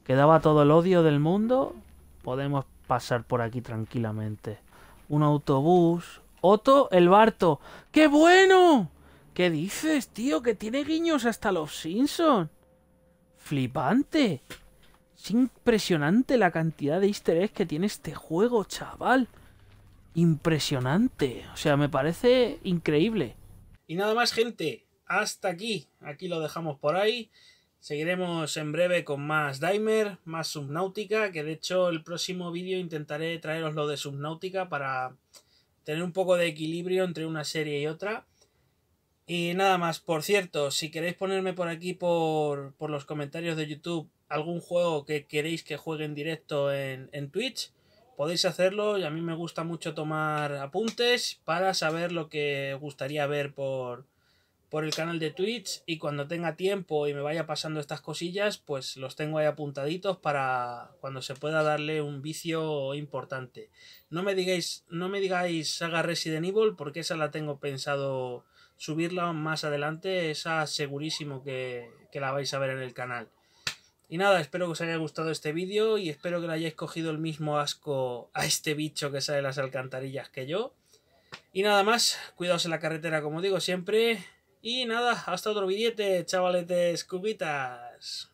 que daba todo el odio del mundo, podemos pasar por aquí tranquilamente. Un autobús. Otto el Barto. ¡Qué bueno! ¿Qué dices, tío? Que tiene guiños hasta los Simpson. Flipante. Es impresionante la cantidad de easter eggs que tiene este juego, chaval impresionante. O sea, me parece increíble. Y nada más, gente. Hasta aquí. Aquí lo dejamos por ahí. Seguiremos en breve con más Daimler, más Subnautica, que de hecho el próximo vídeo intentaré traeros lo de Subnautica para tener un poco de equilibrio entre una serie y otra. Y nada más, por cierto, si queréis ponerme por aquí por, por los comentarios de YouTube algún juego que queréis que juegue en directo en, en Twitch, podéis hacerlo y a mí me gusta mucho tomar apuntes para saber lo que gustaría ver por, el canal de Twitch y cuando tenga tiempo y me vaya pasando estas cosillas, pues los tengo ahí apuntaditos para cuando se pueda darle un vicio importante. No me digáis, no me digáis saga Resident Evil porque esa la tengo pensado subirla más adelante, esa segurísimo que, que la vais a ver en el canal. Y nada, espero que os haya gustado este vídeo y espero que le hayáis cogido el mismo asco a este bicho que sale de las alcantarillas que yo. Y nada más, cuidaos en la carretera como digo siempre. Y nada, hasta otro billete, chavaletes cubitas.